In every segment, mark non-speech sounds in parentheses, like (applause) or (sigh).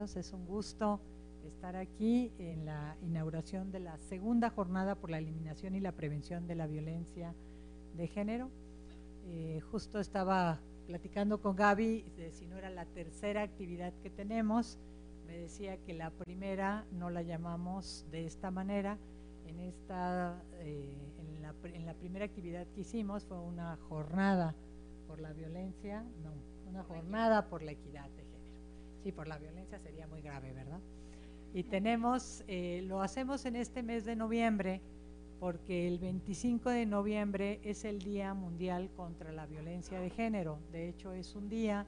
Es un gusto estar aquí en la inauguración de la segunda jornada por la eliminación y la prevención de la violencia de género. Eh, justo estaba platicando con Gaby de si no era la tercera actividad que tenemos. Me decía que la primera no la llamamos de esta manera. En, esta, eh, en, la, primera actividad que hicimos fue una jornada por la violencia, no, una jornada por la equidad Sí, por la violencia sería muy grave, ¿verdad? Y tenemos, eh, lo hacemos en este mes de noviembre, porque el 25 de noviembre es el Día Mundial contra la Violencia de Género. De hecho, es un día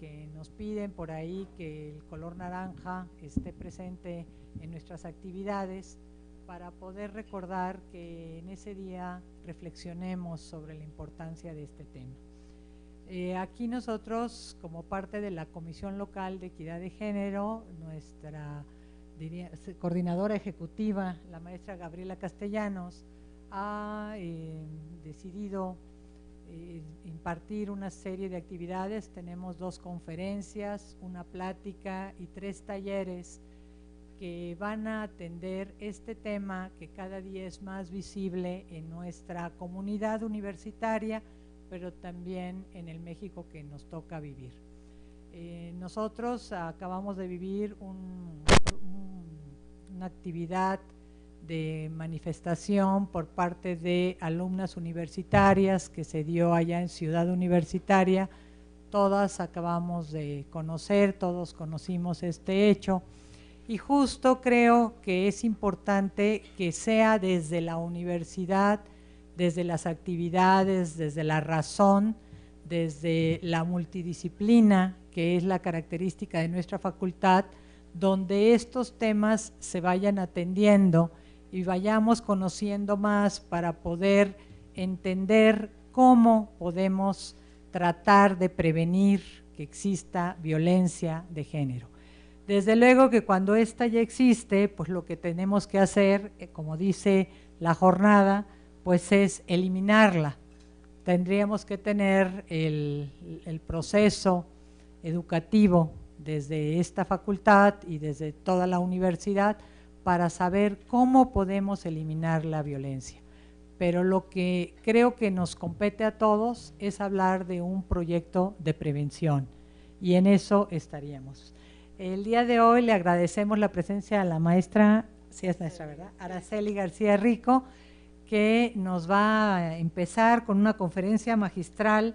que nos piden por ahí que el color naranja esté presente en nuestras actividades para poder recordar que en ese día reflexionemos sobre la importancia de este tema. Eh, aquí nosotros, como parte de la Comisión Local de Equidad de Género, nuestra coordinadora ejecutiva, la maestra Gabriela Castellanos, ha eh, decidido eh, impartir una serie de actividades. Tenemos dos conferencias, una plática y tres talleres que van a atender este tema que cada día es más visible en nuestra comunidad universitaria pero también en el México que nos toca vivir. Eh, nosotros acabamos de vivir una actividad de manifestación por parte de alumnas universitarias que se dio allá en Ciudad Universitaria. Todas acabamos de conocer, todos conocimos este hecho. Y justo creo que es importante que sea desde la universidad desde las actividades, desde la razón, desde la multidisciplina, que es la característica de nuestra facultad, donde estos temas se vayan atendiendo y vayamos conociendo más para poder entender cómo podemos tratar de prevenir que exista violencia de género. Desde luego que cuando esta ya existe, pues lo que tenemos que hacer, eh, como dice la jornada, pues es eliminarla. Tendríamos que tener el, proceso educativo desde esta facultad y desde toda la universidad para saber cómo podemos eliminar la violencia. Pero lo que creo que nos compete a todos es hablar de un proyecto de prevención y en eso estaríamos. El día de hoy le agradecemos la presencia a la maestra, si es maestra, ¿verdad? Araceli García Rico que nos va a empezar con una conferencia magistral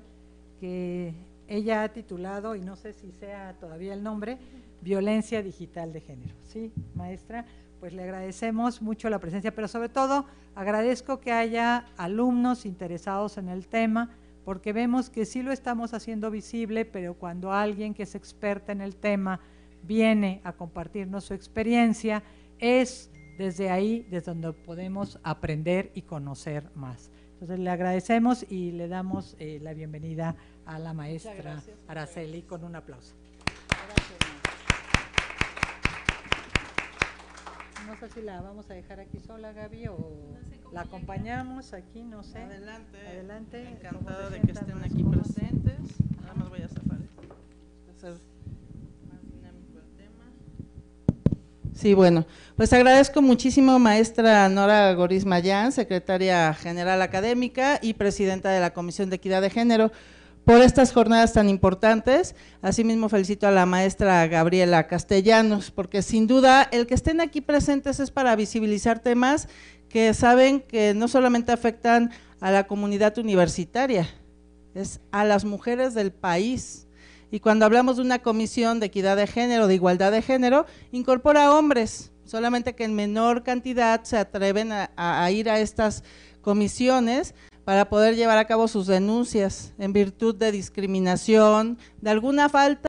que ella ha titulado, y no sé si sea todavía el nombre, Violencia Digital de Género. ¿Sí, maestra? Pues le agradecemos mucho la presencia, pero sobre todo agradezco que haya alumnos interesados en el tema, porque vemos que sí lo estamos haciendo visible, pero cuando alguien que es experta en el tema viene a compartirnos su experiencia, es desde ahí, desde donde podemos aprender y conocer más. Entonces le agradecemos y le damos eh, la bienvenida a la maestra Araceli con un aplauso. Gracias. No sé si la vamos a dejar aquí sola, Gaby, o la acompañamos aquí, no sé. Adelante. Adelante. Encantada de que estén aquí presentes. Nada más voy a zafar. Sí, bueno, pues agradezco muchísimo maestra Nora Goriz Mayán, secretaria general académica y presidenta de la Comisión de Equidad de Género, por estas jornadas tan importantes. Asimismo felicito a la maestra Gabriela Castellanos, porque sin duda el que estén aquí presentes es para visibilizar temas que saben que no solamente afectan a la comunidad universitaria, es a las mujeres del país y cuando hablamos de una comisión de equidad de género, de igualdad de género, incorpora hombres, solamente que en menor cantidad se atreven a, a ir a estas comisiones para poder llevar a cabo sus denuncias en virtud de discriminación, de alguna falta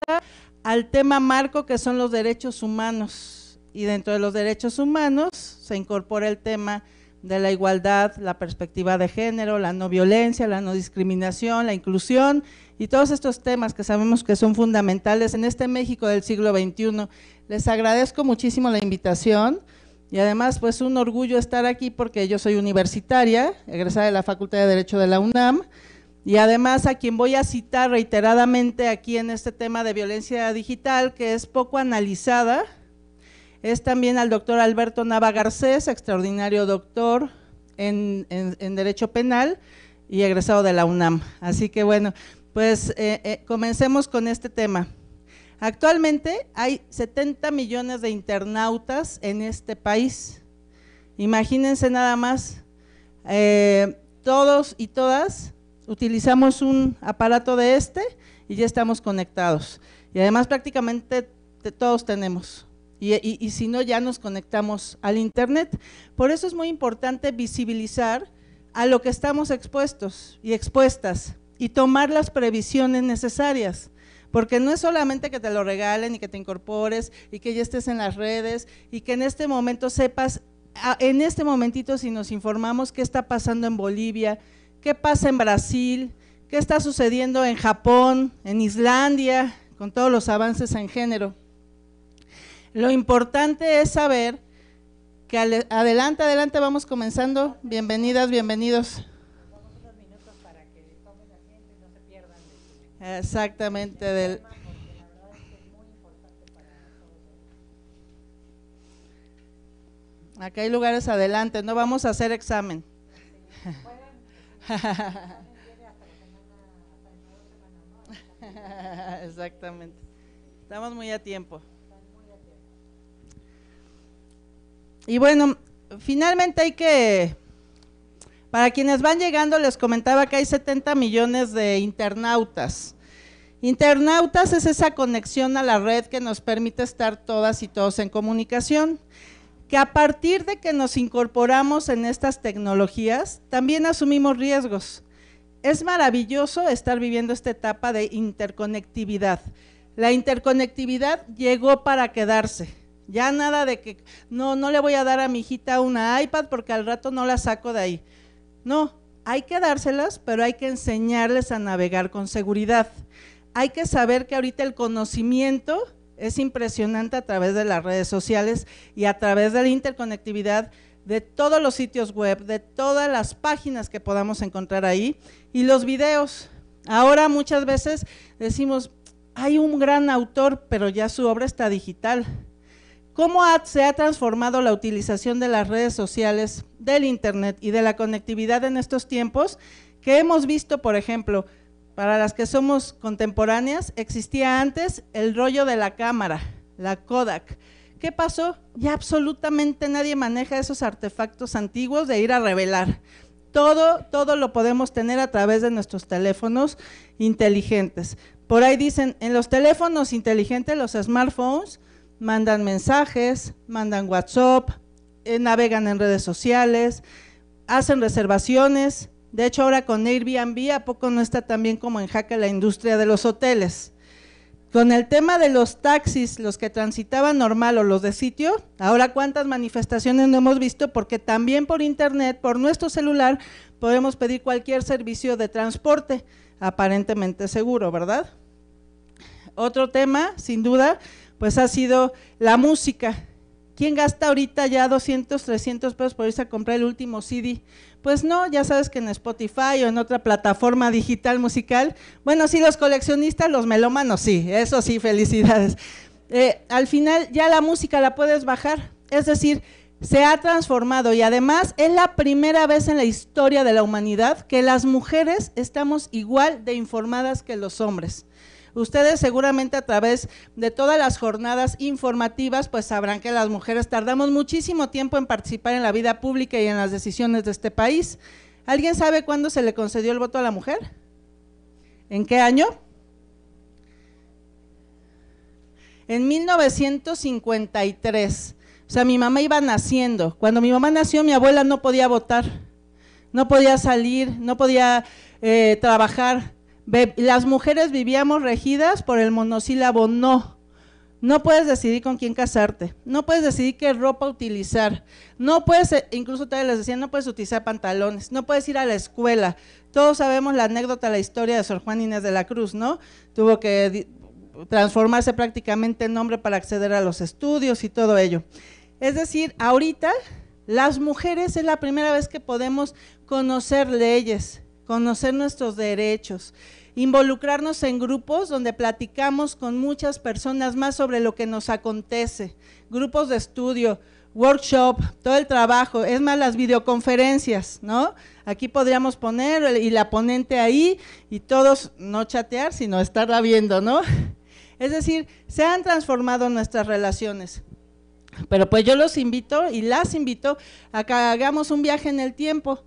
al tema marco que son los derechos humanos. Y dentro de los derechos humanos se incorpora el tema de la igualdad, la perspectiva de género, la no violencia, la no discriminación, la inclusión y todos estos temas que sabemos que son fundamentales en este México del siglo XXI. Les agradezco muchísimo la invitación y además pues un orgullo estar aquí porque yo soy universitaria, egresada de la Facultad de Derecho de la UNAM y además a quien voy a citar reiteradamente aquí en este tema de violencia digital que es poco analizada, es también al doctor Alberto Nava Garcés, extraordinario doctor en, en Derecho Penal y egresado de la UNAM. Así que bueno, pues eh, eh, comencemos con este tema. Actualmente hay 70 millones de internautas en este país. Imagínense nada más, eh, todos y todas utilizamos un aparato de este y ya estamos conectados. Y además prácticamente todos tenemos. y si no, ya nos conectamos al Internet. Por eso es muy importante visibilizar a lo que estamos expuestos y expuestas y tomar las previsiones necesarias. Porque no es solamente que te lo regalen y que te incorpores y que ya estés en las redes y que en este momento sepas, ah, en este momentito si nos informamos qué está pasando en Bolivia, qué pasa en Brasil, qué está sucediendo en Japón, en Islandia, con todos los avances en género. Lo importante es saber que adelante, adelante vamos comenzando. Bienvenidas, bienvenidos. Exactamente del... Acá hay lugares adelante, no vamos a hacer examen. (laughs) Exactamente. Estamos muy a tiempo. Y bueno, finalmente hay que, para quienes van llegando, les comentaba que hay 70 millones de internautas. Internautas es esa conexión a la red que nos permite estar todas y todos en comunicación, que a partir de que nos incorporamos en estas tecnologías, también asumimos riesgos. Es maravilloso estar viviendo esta etapa de interconectividad. La interconectividad llegó para quedarse. Ya nada de que no, no le voy a dar a mi hijita una iPad porque al rato no la saco de ahí. No, hay que dárselas, pero hay que enseñarles a navegar con seguridad hay que saber que ahorita el conocimiento es impresionante a través de las redes sociales y a través de la interconectividad de todos los sitios web, de todas las páginas que podamos encontrar ahí y los videos. Ahora muchas veces decimos, hay un gran autor, pero ya su obra está digital. ¿Cómo se ha transformado la utilización de las redes sociales, del Internet y de la conectividad en estos tiempos? Que hemos visto, por ejemplo, para las que somos contemporáneas, existía antes el rollo de la cámara, la Kodak. ¿Qué pasó? Ya absolutamente nadie maneja esos artefactos antiguos de ir a revelar. Todo, todo lo podemos tener a través de nuestros teléfonos inteligentes. Por ahí dicen, en los teléfonos inteligentes, los smartphones, mandan mensajes, mandan WhatsApp, eh, navegan en redes sociales, hacen reservaciones, de hecho, ahora con Airbnb, ¿a poco no está también como en jaca la industria de los hoteles? Con el tema de los taxis, los que transitaban normal o los de sitio, ahora cuántas manifestaciones no hemos visto porque también por internet, por nuestro celular, podemos pedir cualquier servicio de transporte aparentemente seguro, ¿verdad? Otro tema, sin duda, pues ha sido la música. ¿Quién gasta ahorita ya 200, 300 pesos por irse a comprar el último CD? Pues no, ya sabes que en Spotify o en otra plataforma digital musical, bueno, sí, los coleccionistas, los melómanos, sí, eso sí, (laughs) felicidades. Eh, al final ya la música la puedes bajar, es decir, se ha transformado y además es la primera vez en la historia de la humanidad que las mujeres estamos igual de informadas que los hombres. Ustedes seguramente a través de todas las jornadas informativas, pues sabrán que las mujeres tardamos muchísimo tiempo en participar en la vida pública y en las decisiones de este país. ¿Alguien sabe cuándo se le concedió el voto a la mujer? ¿En qué año? En 1953. O sea, mi mamá iba naciendo. Cuando mi mamá nació, mi abuela no podía votar, no podía salir, no podía eh, trabajar las mujeres vivíamos regidas por el monosílabo no. No puedes decidir con quién casarte, no puedes decidir qué ropa utilizar, no puedes, eh, incluso todavía les decía, no puedes utilizar pantalones, no puedes ir a la escuela. Todos sabemos la anécdota, la historia de Sor Juan Inés de la Cruz, ¿no? Tuvo que transformarse prácticamente en hombre para acceder a los estudios y todo ello. Es decir, ahorita las mujeres es la primera vez que podemos conocer leyes, conocer nuestros derechos, involucrarnos en grupos donde platicamos con muchas personas más sobre lo que nos acontece, grupos de estudio, workshop, todo el trabajo, es más las videoconferencias, ¿no? Aquí podríamos poner y la ponente ahí y todos no chatear, sino estarla viendo, ¿no? (laughs) Es decir, se han transformado nuestras relaciones. Pero pues yo los invito y las invito a que hagamos un viaje en el tiempo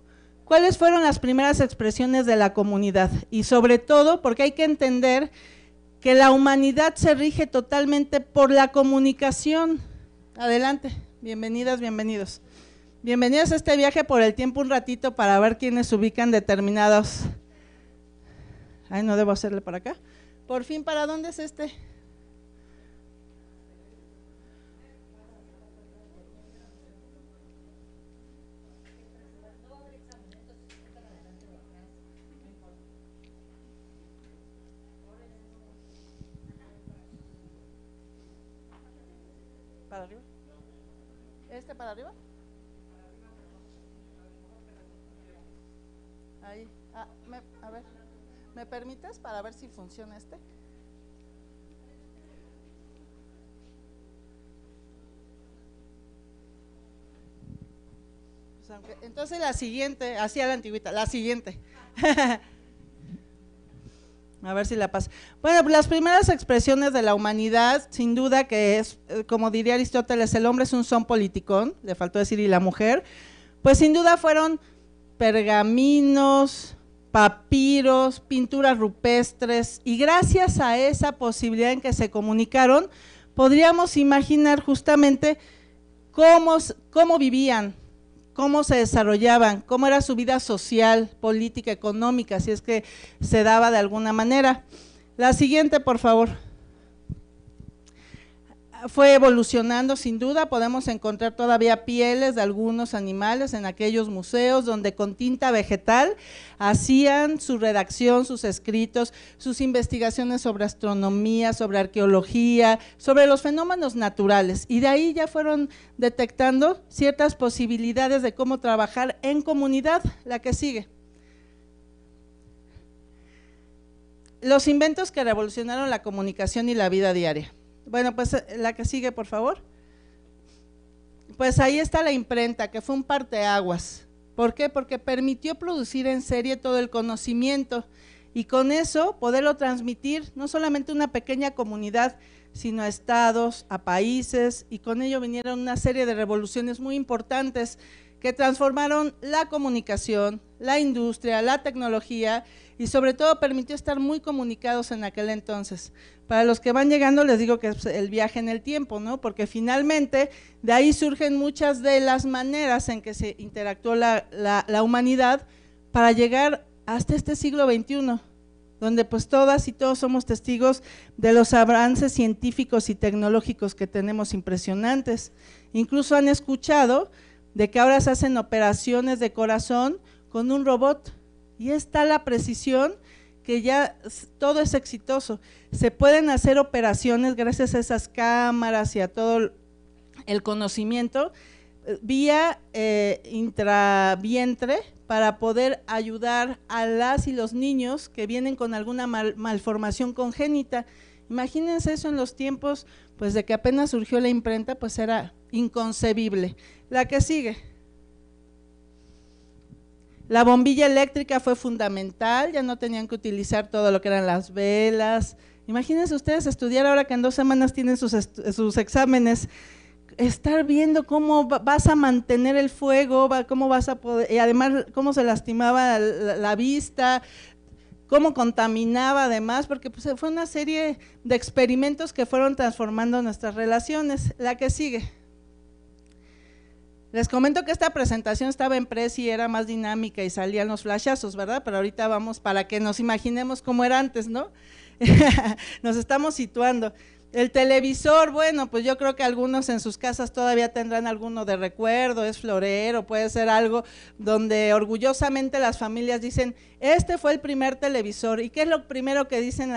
cuáles fueron las primeras expresiones de la comunidad y sobre todo porque hay que entender que la humanidad se rige totalmente por la comunicación. Adelante, bienvenidas, bienvenidos. Bienvenidos a este viaje por el tiempo un ratito para ver quiénes ubican determinados... Ay, no debo hacerle para acá. Por fin, ¿para dónde es este? para arriba? Ahí. Ah, me, a ver, ¿me permites para ver si funciona este? Pues entonces la siguiente, así a la antigüita, la siguiente. (laughs) A ver si la pasa. Bueno, las primeras expresiones de la humanidad, sin duda que es, eh, como diría Aristóteles, el hombre es un son politicón, le faltó decir, y la mujer, pues sin duda fueron pergaminos, papiros, pinturas rupestres, y gracias a esa posibilidad en que se comunicaron, podríamos imaginar justamente cómo, cómo vivían, cómo se desarrollaban, cómo era su vida social, política, económica, si es que se daba de alguna manera. La siguiente, por favor fue evolucionando sin duda, podemos encontrar todavía pieles de algunos animales en aquellos museos donde con tinta vegetal hacían su redacción, sus escritos, sus investigaciones sobre astronomía, sobre arqueología, sobre los fenómenos naturales. Y de ahí ya fueron detectando ciertas posibilidades de cómo trabajar en comunidad, la que sigue. Los inventos que revolucionaron la comunicación y la vida diaria. Bueno, pues eh, la que sigue, por favor. Pues ahí está la imprenta, que fue un parteaguas. ¿Por qué? Porque permitió producir en serie todo el conocimiento y con eso poderlo transmitir no solamente a una pequeña comunidad, sino a estados, a países, y con ello vinieron una serie de revoluciones muy importantes que transformaron la comunicación, la industria, la tecnología y sobre todo permitió estar muy comunicados en aquel entonces. Para los que van llegando les digo que es el viaje en el tiempo, ¿no? Porque finalmente de ahí surgen muchas de las maneras en que se interactuó la, la humanidad para llegar hasta este siglo XXI donde pues todas y todos somos testigos de los avances científicos y tecnológicos que tenemos impresionantes. Incluso han escuchado de que ahora se hacen operaciones de corazón con un robot y está la precisión que ya todo es exitoso. Se pueden hacer operaciones gracias a esas cámaras y a todo el conocimiento eh, vía eh, intravientre para poder ayudar a las y los niños que vienen con alguna malformación congénita. Imagínense eso en los tiempos, pues de que apenas surgió la imprenta, pues era inconcebible. La que sigue. La bombilla eléctrica fue fundamental, ya no tenían que utilizar todo lo que eran las velas. Imagínense ustedes estudiar ahora que en dos semanas tienen sus, exámenes, estar viendo cómo vas a mantener el fuego, cómo vas a poder, y además cómo se lastimaba la, vista, cómo contaminaba además, porque pues, fue una serie de experimentos que fueron transformando nuestras relaciones. La que sigue. Les comento que esta presentación estaba en pres y era más dinámica y salían los flashazos, ¿verdad? Pero ahorita vamos para que nos imaginemos cómo era antes, ¿no? (laughs) nos estamos situando. El televisor, bueno, pues yo creo que algunos en sus casas todavía tendrán alguno de recuerdo, es florero, puede ser algo donde orgullosamente las familias dicen, este fue el primer televisor. ¿Y qué es lo primero que dicen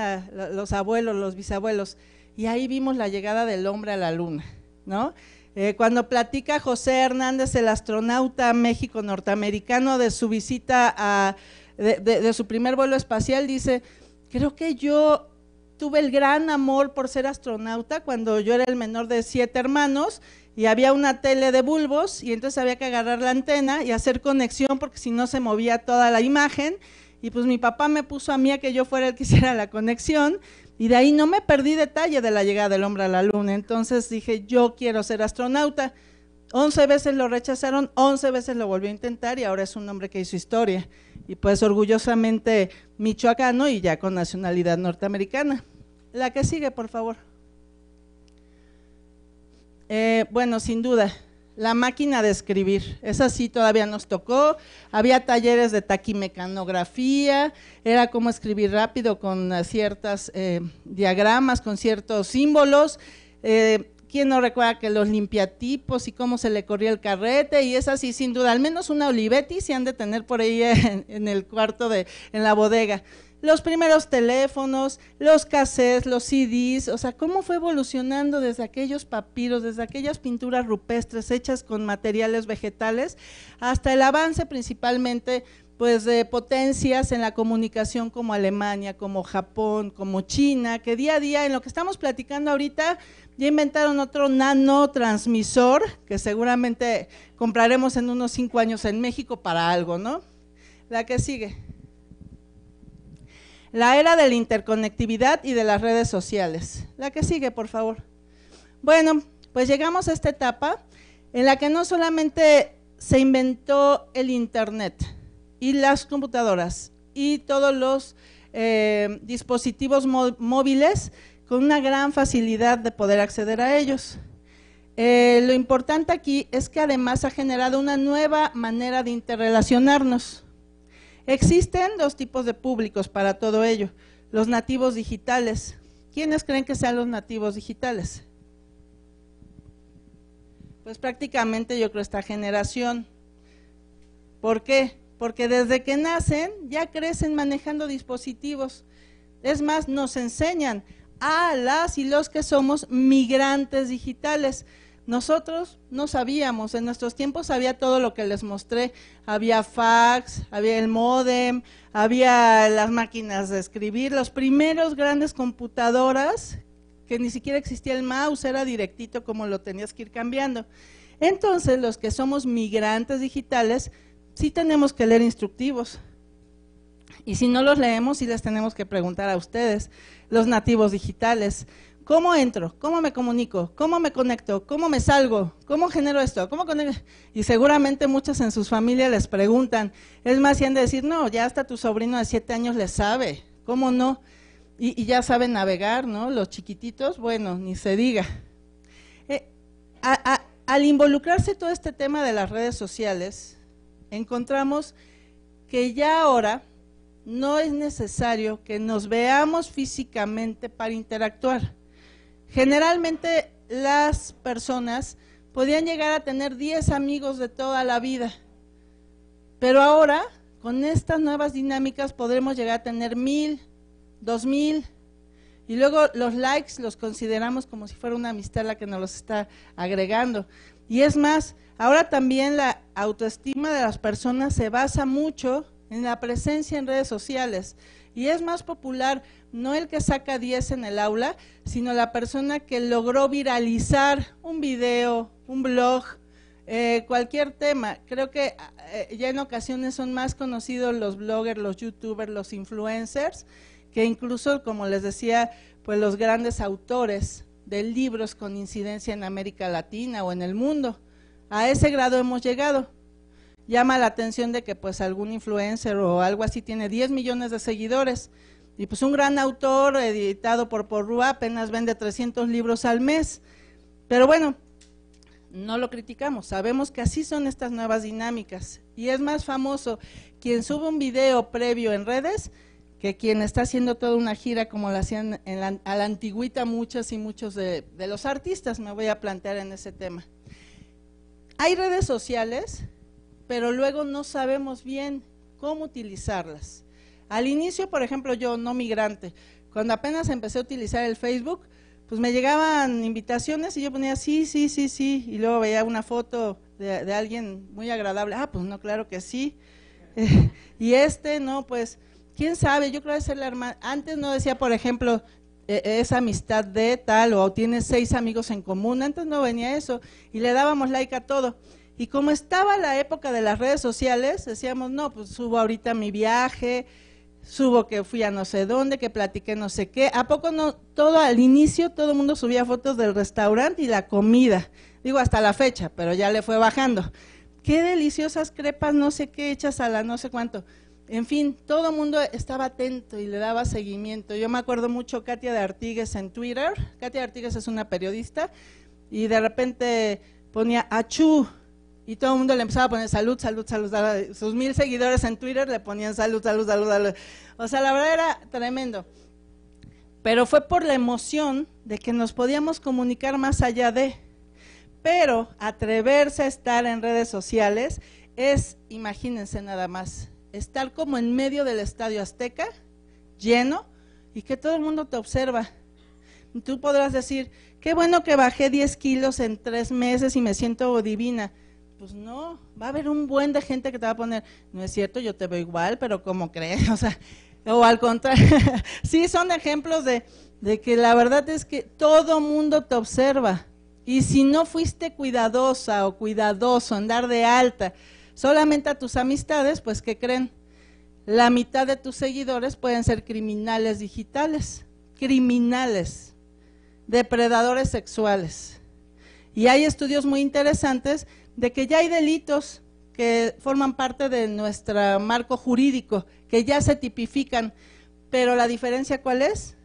los abuelos, los bisabuelos? Y ahí vimos la llegada del hombre a la luna, ¿no? Eh, cuando platica José Hernández, el astronauta México-norteamericano, de su visita a, de, de su primer vuelo espacial, dice, creo que yo tuve el gran amor por ser astronauta cuando yo era el menor de siete hermanos y había una tele de bulbos y entonces había que agarrar la antena y hacer conexión porque si no se movía toda la imagen y pues mi papá me puso a mí a que yo fuera el que hiciera la conexión y de ahí no me perdí detalle de la llegada del hombre a la luna. Entonces dije, yo quiero ser astronauta. once veces lo rechazaron, once veces lo volvió a intentar y ahora es un hombre que hizo historia. Y pues orgullosamente michoacano y ya con nacionalidad norteamericana. La que sigue, por favor. Eh, bueno, sin duda, la máquina de escribir. Esa sí todavía nos tocó. Había talleres de taquimecanografía, era cómo escribir rápido con eh, ciertos eh, diagramas, con ciertos símbolos. Eh, ¿Quién no recuerda que los limpiatipos y cómo se le corría el carrete? Y esa sí sin duda, al menos una Olivetti se han de tener por ahí (laughs) en, en el cuarto de, en la bodega los primeros teléfonos, los cassettes, los CDs, o sea, cómo fue evolucionando desde aquellos papiros, desde aquellas pinturas rupestres hechas con materiales vegetales, hasta el avance principalmente pues de potencias en la comunicación como Alemania, como Japón, como China, que día a día en lo que estamos platicando ahorita ya inventaron otro nanotransmisor que seguramente compraremos en unos cinco años en México para algo, ¿no? La que sigue la era de la interconectividad y de las redes sociales. La que sigue, por favor. Bueno, pues llegamos a esta etapa en la que no solamente se inventó el Internet y las computadoras y todos los eh, dispositivos móviles con una gran facilidad de poder acceder a ellos. Eh, lo importante aquí es que además ha generado una nueva manera de interrelacionarnos. Existen dos tipos de públicos para todo ello. Los nativos digitales. ¿Quiénes creen que sean los nativos digitales? Pues prácticamente yo creo esta generación. ¿Por qué? Porque desde que nacen ya crecen manejando dispositivos. Es más, nos enseñan a las y los que somos migrantes digitales. Nosotros no sabíamos, en nuestros tiempos había todo lo que les mostré, había fax, había el modem, había las máquinas de escribir, los primeros grandes computadoras que ni siquiera existía el mouse, era directito como lo tenías que ir cambiando. Entonces, los que somos migrantes digitales, sí tenemos que leer instructivos. Y si no los leemos, sí les tenemos que preguntar a ustedes, los nativos digitales. ¿Cómo entro? ¿Cómo me comunico? ¿Cómo me conecto? ¿Cómo me salgo? ¿Cómo genero esto? ¿Cómo Y seguramente muchas en sus familias les preguntan. Es más, si han de decir, no, ya hasta tu sobrino de siete años le sabe. ¿Cómo no? Y, ya saben navegar, ¿no? Los chiquititos, bueno, ni se diga. Eh, al involucrarse todo este tema de las redes sociales, encontramos que ya ahora no es necesario que nos veamos físicamente para interactuar Generalmente las personas podían llegar a tener 10 amigos de toda la vida, pero ahora con estas nuevas dinámicas podremos llegar a tener mil, dos mil, y luego los likes los consideramos como si fuera una amistad la que nos los está agregando. Y es más, ahora también la autoestima de las personas se basa mucho en la presencia en redes sociales. Y es más popular no el que saca 10 en el aula, sino la persona que logró viralizar un video, un blog, eh, cualquier tema. Creo que eh, ya en ocasiones son más conocidos los bloggers, los youtubers, los influencers, que incluso, como les decía, pues los grandes autores de libros con incidencia en América Latina o en el mundo. A ese grado hemos llegado. Llama la atención de que pues algún influencer o algo así tiene 10 millones de seguidores, y pues un gran autor editado por Porrúa apenas vende 300 libros al mes. Pero bueno, no lo criticamos, sabemos que así son estas nuevas dinámicas. Y es más famoso quien sube un video previo en redes que quien está haciendo toda una gira como la hacían en la, a la antigüita muchas y muchos de los artistas, me voy a plantear en ese tema. Hay redes sociales, pero luego no sabemos bien cómo utilizarlas. Al inicio, por ejemplo, yo no migrante, cuando apenas empecé a utilizar el Facebook, pues me llegaban invitaciones y yo ponía sí, sí, sí, sí, y luego veía una foto de, alguien muy agradable, ah, pues no, claro que sí. (laughs) y este, no, pues, quién sabe, yo creo que es antes no decía, por ejemplo, e-, es amistad de tal o tiene seis amigos en común, antes no venía eso, y le dábamos like a todo. Y como estaba la época de las redes sociales, decíamos, no, pues subo ahorita mi viaje, subo que fui a no sé dónde, que platiqué no sé qué. ¿A poco no? Todo al inicio todo el mundo subía fotos del restaurante y la comida. Digo, hasta la fecha, pero ya le fue bajando. Qué deliciosas crepas, no sé qué, hechas a la no sé cuánto. En fin, todo el mundo estaba atento y le daba seguimiento. Yo me acuerdo mucho Katia de Artigues en Twitter. Katia de Artigues es una periodista y de repente ponía achú, y todo el mundo le empezaba a poner salud, salud, salud, Sus mil seguidores en Twitter le ponían salud, salud, salud, salud. O sea, la verdad era tremendo. Pero fue por la emoción de que nos podíamos comunicar más allá de. Pero atreverse a estar en redes sociales es, imagínense nada más, estar como en medio del estadio Azteca, lleno, y que todo el mundo te observa. tú podrás decir, qué bueno que bajé 10 kilos en tres meses y me siento divina pues no, va a haber un buen de gente que te va a poner, no es cierto, yo te veo igual, pero cómo crees, (laughs) o sea, o al contrario, (laughs) sí son ejemplos de, que la verdad es que todo mundo te observa. Y si no fuiste cuidadosa o cuidadoso en dar de alta solamente a tus amistades, pues ¿qué creen? La mitad de tus seguidores pueden ser criminales digitales, criminales, depredadores sexuales. Y hay estudios muy interesantes de que ya hay delitos que forman parte de nuestro marco jurídico, que ya se tipifican, pero la diferencia cuál es?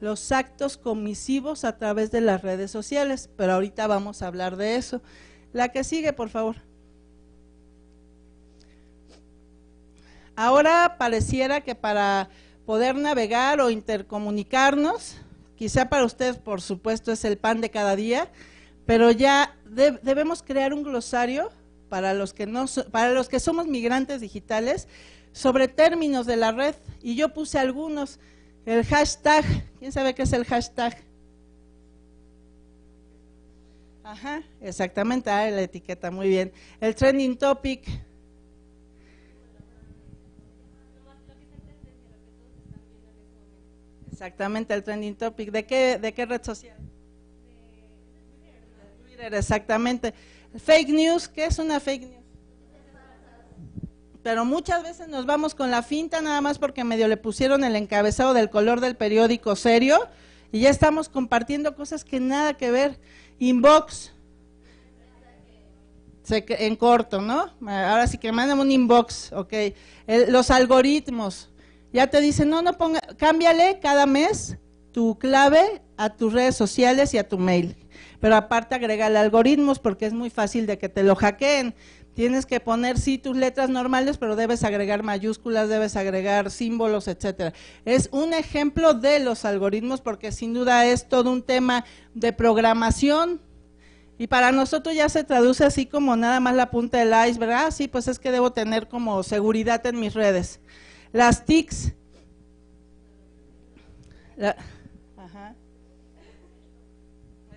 Los actos comisivos a través de las redes sociales, pero ahorita vamos a hablar de eso. La que sigue, por favor. Ahora pareciera que para poder navegar o intercomunicarnos, quizá para ustedes por supuesto es el pan de cada día, pero ya debemos crear un glosario para los, que no para los que somos migrantes digitales sobre términos de la red y yo puse algunos, el hashtag, ¿quién sabe qué es el hashtag? Ajá, exactamente, ah, la etiqueta, muy bien. El trending topic. Exactamente, el trending topic. ¿De qué, de qué red social? exactamente. Fake news, ¿qué es una fake news? Pero muchas veces nos vamos con la finta nada más porque medio le pusieron el encabezado del color del periódico serio y ya estamos compartiendo cosas que nada que ver. Inbox, en corto, ¿no? Ahora sí que mandan un inbox, ok. los algoritmos, ya te dicen, no, no ponga, cámbiale cada mes tu clave a tus redes sociales y a tu mail pero aparte el algoritmos porque es muy fácil de que te lo hackeen. Tienes que poner sí tus letras normales, pero debes agregar mayúsculas, debes agregar símbolos, etcétera. Es un ejemplo de los algoritmos porque sin duda es todo un tema de programación, y para nosotros ya se traduce así como nada más la punta del iceberg. Ah, sí, pues es que debo tener como seguridad en mis redes. Las TICs.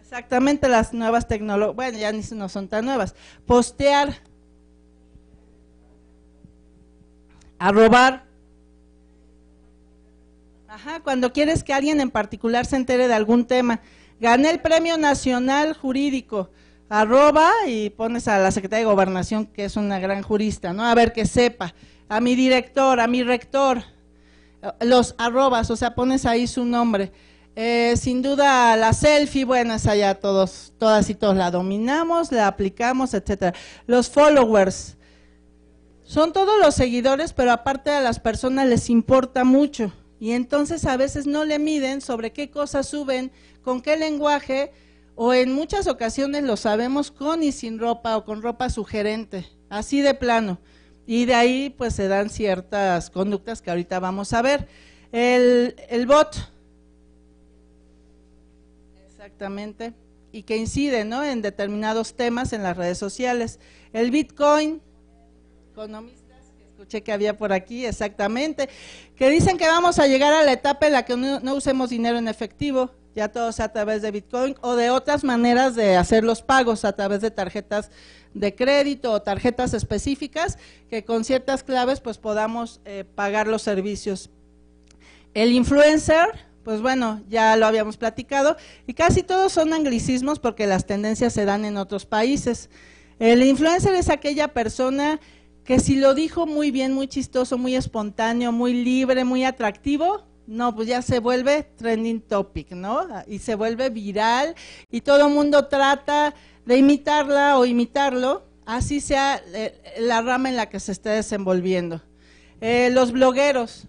Exactamente, las nuevas tecnologías, bueno, ya no son tan nuevas. Postear, arrobar. Ajá, cuando quieres que alguien en particular se entere de algún tema. Gané el Premio Nacional Jurídico, arroba y pones a la Secretaria de Gobernación, que es una gran jurista, ¿no? A ver que sepa, a mi director, a mi rector, los arrobas, o sea, pones ahí su nombre. Eh, sin duda la selfie, bueno, esa ya todos, todas y todos la dominamos, la aplicamos, etcétera. Los followers son todos los seguidores, pero aparte a las personas les importa mucho y entonces a veces no le miden sobre qué cosas suben, con qué lenguaje o en muchas ocasiones lo sabemos con y sin ropa o con ropa sugerente, así de plano. Y de ahí pues se dan ciertas conductas que ahorita vamos a ver. El, el bot Exactamente. Y que incide en determinados temas en las redes sociales. El Bitcoin, economistas, que escuché que había por aquí, exactamente, que dicen que vamos a llegar a la etapa en la que no, usemos dinero en efectivo, ya todo sea a través de Bitcoin o de otras maneras de hacer los pagos a través de tarjetas de crédito o tarjetas específicas que con ciertas claves pues podamos eh, pagar los servicios. El influencer, pues bueno, ya lo habíamos platicado, y casi todos son anglicismos porque las tendencias se dan en otros países. El influencer es aquella persona que si lo dijo muy bien, muy chistoso, muy espontáneo, muy libre, muy atractivo, no, pues ya se vuelve trending topic, ¿no? Y se vuelve viral y todo el mundo trata de imitarla o imitarlo, así sea eh, la rama en la que se esté desenvolviendo. Eh, los blogueros,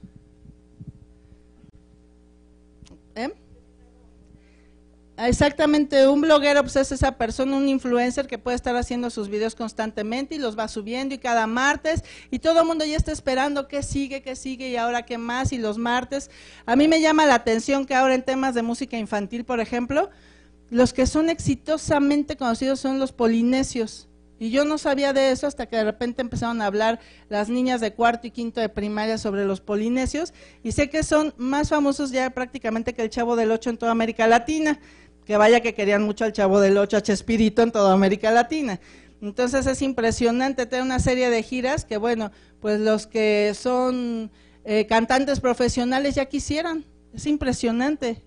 Exactamente, un bloguero pues es esa persona, un influencer que puede estar haciendo sus videos constantemente y los va subiendo y cada martes y todo el mundo ya está esperando qué sigue, qué sigue y ahora qué más y los martes. A mí me llama la atención que ahora en temas de música infantil, por ejemplo, los que son exitosamente conocidos son los polinesios. Y yo no sabía de eso hasta que de repente empezaron a hablar las niñas de cuarto y quinto de primaria sobre los polinesios. Y sé que son más famosos ya prácticamente que el Chavo del Ocho en toda América Latina que vaya que querían mucho al chavo del 8 a Chespirito en toda América Latina. Entonces es impresionante, tener una serie de giras que bueno, pues los que son eh, cantantes profesionales ya quisieran, es impresionante.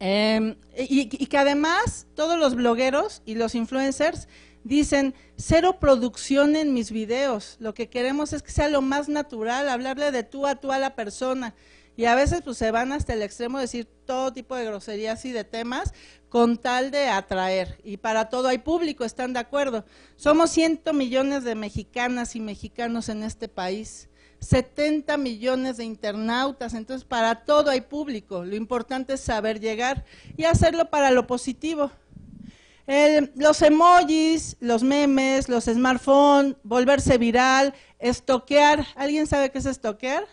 Em, y, y que además todos los blogueros y los influencers dicen cero producción en mis videos, lo que queremos es que sea lo más natural, hablarle de tú a tú a la persona. Y a veces pues se van hasta el extremo de decir todo tipo de groserías y de temas con tal de atraer. Y para todo hay público, ¿están de acuerdo? Somos 100 millones de mexicanas y mexicanos en este país. 70 millones de internautas, entonces para todo hay público, lo importante es saber llegar y hacerlo para lo positivo. los emojis, los memes, los smartphones, volverse viral, estoquear, ¿alguien sabe qué es estoquear?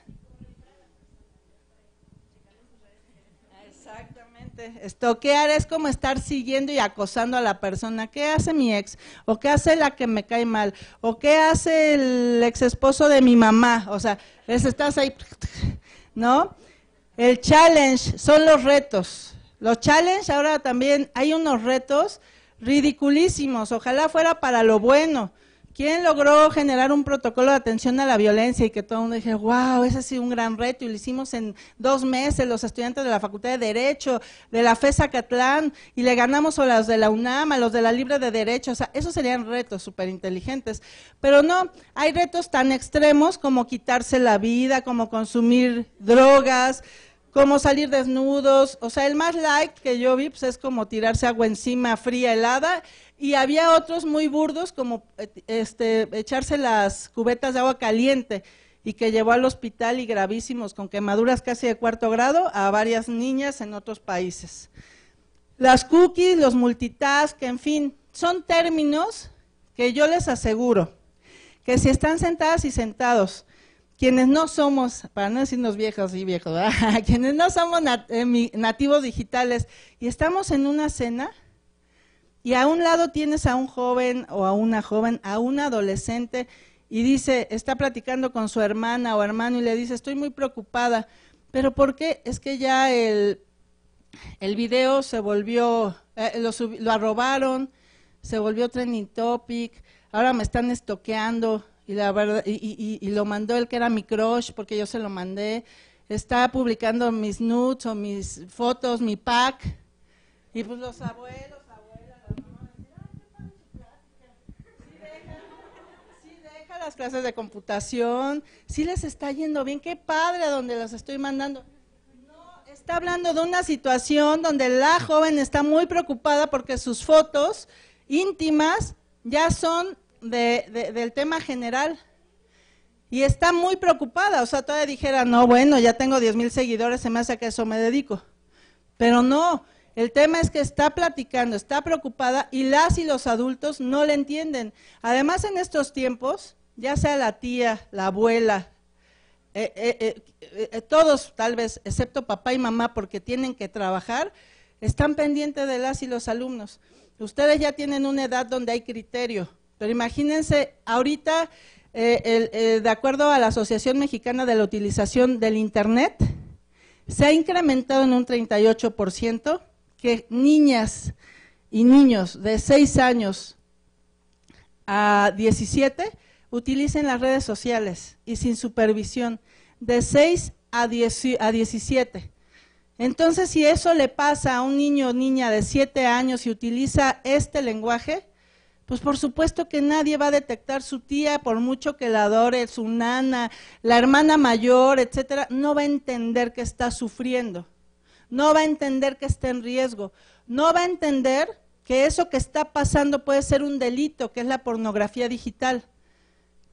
Estoquear es como estar siguiendo y acosando a la persona. ¿Qué hace mi ex? ¿O qué hace la que me cae mal? ¿O qué hace el ex esposo de mi mamá? O sea, estás ahí, (laughs) ¿no? El challenge son los retos. Los challenge ahora también hay unos retos ridiculísimos. Ojalá fuera para lo bueno. ¿Quién logró generar un protocolo de atención a la violencia y que todo el mundo dije, wow, ese ha sido un gran reto y lo hicimos en dos meses los estudiantes de la Facultad de Derecho, de la FESA Catlán y le ganamos a los de la UNAM, a los de la Libre de Derecho, o sea, esos serían retos súper inteligentes. Pero no, hay retos tan extremos como quitarse la vida, como consumir drogas, cómo salir desnudos, o sea, el más light que yo vi pues, es como tirarse agua encima fría, helada, y había otros muy burdos como este, echarse las cubetas de agua caliente y que llevó al hospital y gravísimos con quemaduras casi de cuarto grado a varias niñas en otros países. Las cookies, los multitask, en fin, son términos que yo les aseguro que si están sentadas y sentados quienes no somos, para no decirnos viejos y viejos, (laughs) quienes no somos eh, nativos digitales y estamos en una cena y a un lado tienes a un joven o a una joven, a un adolescente y dice, está platicando con su hermana o hermano y le dice, estoy muy preocupada, pero ¿por qué? Es que ya el, el video se volvió, eh, lo, lo arrobaron, se volvió trending topic, ahora me están estoqueando, y la verdad, y, y, lo mandó el que era mi crush porque yo se lo mandé. Está publicando mis nudes o mis fotos, mi pack. Y pues los abuelos, abuelas, las mamás, deja, deja las clases de computación, sí les está yendo bien, qué padre donde las estoy mandando. No, está hablando de una situación donde la joven está muy preocupada porque sus fotos íntimas ya son del tema general y está muy preocupada. O sea, todavía dijera, no, bueno, ya tengo 10 mil seguidores, se me hace que eso me dedico. Pero no, el tema es que está platicando, está preocupada y las y los adultos no le entienden. Además, en estos tiempos, ya sea la tía, la abuela, eh, eh, eh, todos tal vez, excepto papá y mamá, porque tienen que trabajar, están pendientes de las y los alumnos. Ustedes ya tienen una edad donde hay criterio, pero imagínense, ahorita, eh, eh, de acuerdo a la Asociación Mexicana de la Utilización del Internet, se ha incrementado en un 38% que niñas y niños de 6 años a 17 utilicen las redes sociales y sin supervisión, de 6 a, a 17. Entonces, si eso le pasa a un niño o niña de 7 años y utiliza este lenguaje, pues por supuesto que nadie va a detectar su tía, por mucho que la adore, su nana, la hermana mayor, etcétera, no va a entender que está sufriendo, no va a entender que está en riesgo, no va a entender que eso que está pasando puede ser un delito, que es la pornografía digital.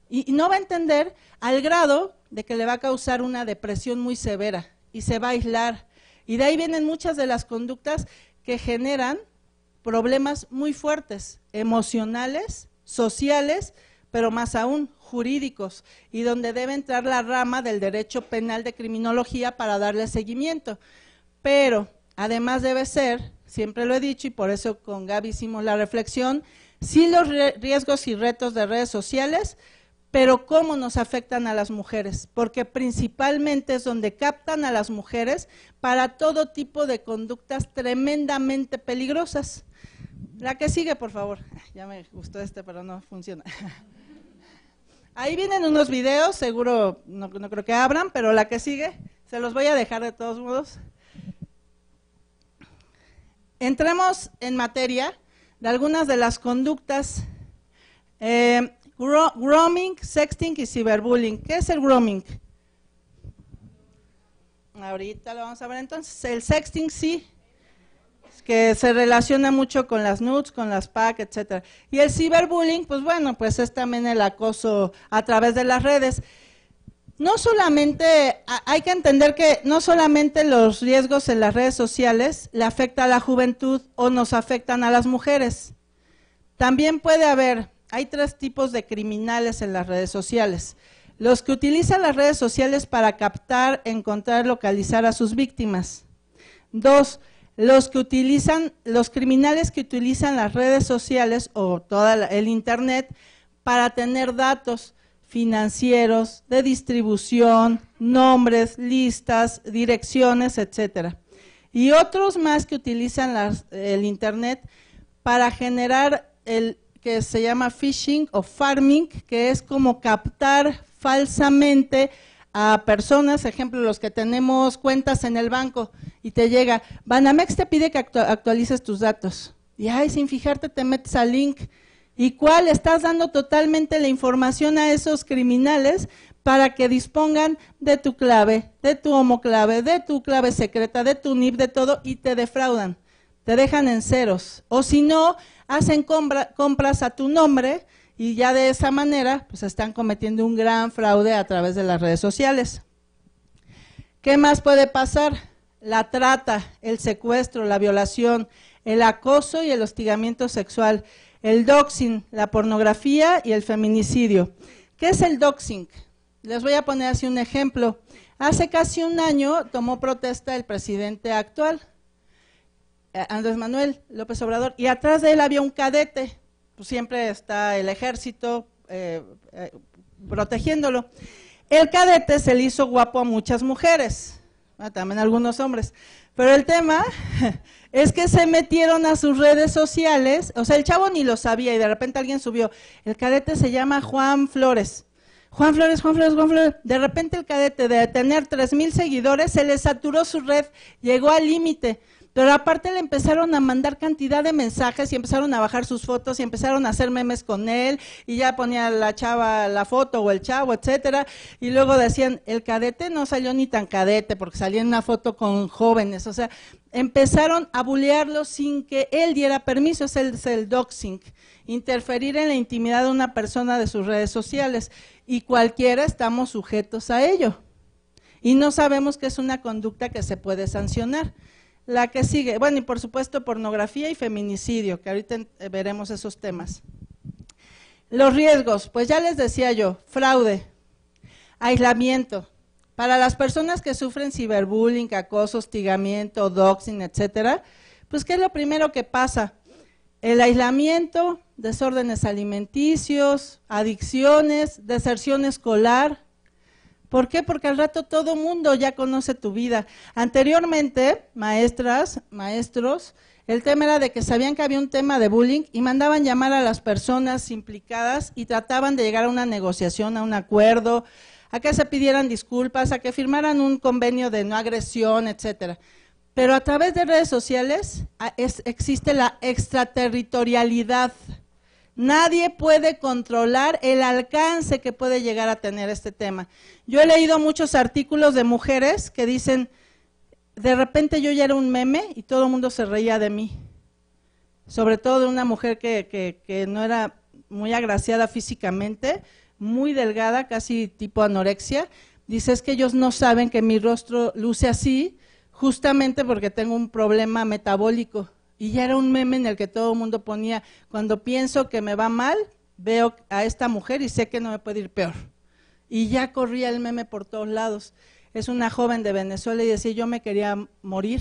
Y, y no va a entender al grado de que le va a causar una depresión muy severa y se va a aislar. Y de ahí vienen muchas de las conductas que generan problemas muy fuertes, emocionales, sociales, pero más aún jurídicos, y donde debe entrar la rama del derecho penal de criminología para darle seguimiento. Pero además debe ser, siempre lo he dicho y por eso con Gaby hicimos la reflexión, sí los riesgos y retos de redes sociales, pero cómo nos afectan a las mujeres, porque principalmente es donde captan a las mujeres para todo tipo de conductas tremendamente peligrosas. La que sigue, por favor. (laughs) Ya me gustó este, pero no funciona. (laughs) Ahí vienen unos videos, seguro no, creo que abran, pero la que sigue se los voy a dejar de todos modos. Entremos en materia de algunas de las conductas. Eh, grooming, sexting y ciberbullying. ¿Qué es el grooming? Ahorita lo vamos a ver entonces. El sexting sí que se relaciona mucho con las nudes, con las PAC, etcétera. Y el ciberbullying, pues bueno, pues es también el acoso a través de las redes. No solamente, hay que entender que no solamente los riesgos en las redes sociales le afecta a la juventud o nos afectan a las mujeres. También puede haber, hay tres tipos de criminales en las redes sociales. Los que utilizan las redes sociales para captar, encontrar, localizar a sus víctimas. Dos, los que utilizan, los criminales que utilizan las redes sociales o todo el internet para tener datos financieros, de distribución, nombres, listas, direcciones, etcétera. Y otros más que utilizan el internet para generar el que se llama phishing o farming, que es como captar falsamente a personas, ejemplo, los que tenemos cuentas en el banco y te llega, Banamex te pide que actualices tus datos. Y ay, sin fijarte te metes al link. ¿Y cuál? Estás dando totalmente la información a esos criminales para que dispongan de tu clave, de tu homoclave, de tu clave secreta, de tu NIP, de todo, y te defraudan. Te dejan en ceros. O si no, hacen compras a tu nombre y ya de esa manera pues están cometiendo un gran fraude a través de las redes sociales. ¿Qué más puede pasar? La trata, el secuestro, la violación, el acoso y el hostigamiento sexual, el doxing, la pornografía y el feminicidio. ¿Qué es el doxing? Les voy a poner así un ejemplo. Hace casi un año tomó protesta el presidente actual, eh, Andrés Manuel López Obrador, y atrás de él había un cadete siempre está el ejército eh, eh, protegiéndolo. El cadete se le hizo guapo a muchas mujeres, también a algunos hombres, pero el tema (laughs) es que se metieron a sus redes sociales, o sea, el chavo ni lo sabía y de repente alguien subió, el cadete se llama Juan Flores. Juan Flores, Juan Flores, Juan Flores. De repente el cadete de tener 3.000 seguidores se le saturó su red, llegó al límite. Pero aparte le empezaron a mandar cantidad de mensajes y empezaron a bajar sus fotos y empezaron a hacer memes con él y ya ponía la chava la foto o el chavo, etcétera. Y luego decían, el cadete no salió ni tan cadete porque salía en una foto con jóvenes. O sea, empezaron a bulearlo sin que él diera permiso, es el doxing, interferir en la intimidad de una persona de sus redes sociales. Y cualquiera estamos sujetos a ello. Y no sabemos que es una conducta que se puede sancionar. La que sigue, bueno, y por supuesto pornografía y feminicidio, que ahorita eh, veremos esos temas. Los riesgos, pues ya les decía yo, fraude, aislamiento. Para las personas que sufren ciberbullying, acoso, hostigamiento, doxing, etcétera, pues ¿qué es lo primero que pasa? El aislamiento, desórdenes alimenticios, adicciones, deserción escolar, ¿Por qué? Porque al rato todo mundo ya conoce tu vida. Anteriormente, maestras, maestros, el tema era de que sabían que había un tema de bullying y mandaban llamar a las personas implicadas y trataban de llegar a una negociación, a un acuerdo, a que se pidieran disculpas, a que firmaran un convenio de no agresión, etcétera. Pero a través de redes sociales existe la extraterritorialidad. Nadie puede controlar el alcance que puede llegar a tener este tema. Yo he leído muchos artículos de mujeres que dicen, de repente yo ya era un meme y todo el mundo se reía de mí. Sobre todo de una mujer que, que, no era muy agraciada físicamente, muy delgada, casi tipo anorexia. Dice, es que ellos no saben que mi rostro luce así justamente porque tengo un problema metabólico. Y ya era un meme en el que todo el mundo ponía, cuando pienso que me va mal, veo a esta mujer y sé que no me puede ir peor. Y ya corría el meme por todos lados. Es una joven de Venezuela y decía, yo me quería morir,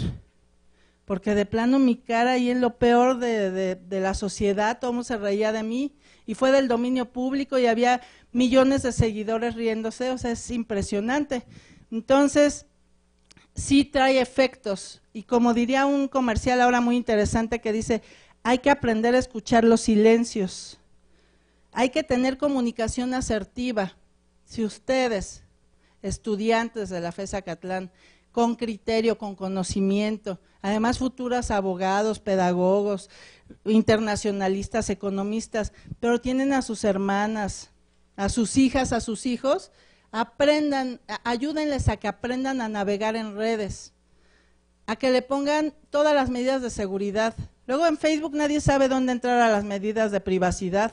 porque de plano mi cara y en lo peor de, de la sociedad, todo el mundo se reía de mí, y fue del dominio público y había millones de seguidores riéndose, o sea, es impresionante. Entonces, sí trae efectos. Y como diría un comercial ahora muy interesante que dice, hay que aprender a escuchar los silencios, hay que tener comunicación asertiva. Si ustedes, estudiantes de la FESA Catlán, con criterio, con conocimiento, además futuras abogados, pedagogos, internacionalistas, economistas, pero tienen a sus hermanas, a sus hijas, a sus hijos, aprendan, ayúdenles a que aprendan a navegar en redes, a que le pongan todas las medidas de seguridad. Luego en Facebook nadie sabe dónde entrar a las medidas de privacidad.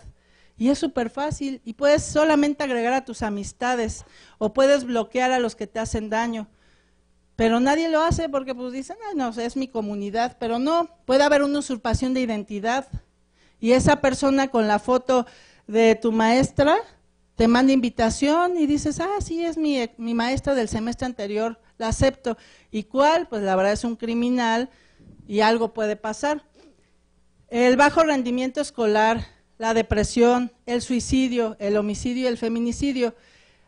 Y es súper fácil y puedes solamente agregar a tus amistades o puedes bloquear a los que te hacen daño. Pero nadie lo hace porque pues dicen, no, es mi comunidad, pero no, puede haber una usurpación de identidad. Y esa persona con la foto de tu maestra te manda invitación y dices, ah, sí, es mi, mi maestra del semestre anterior, la acepto. ¿Y cuál? Pues la verdad es un criminal y algo puede pasar. El bajo rendimiento escolar, la depresión, el suicidio, el homicidio y el feminicidio.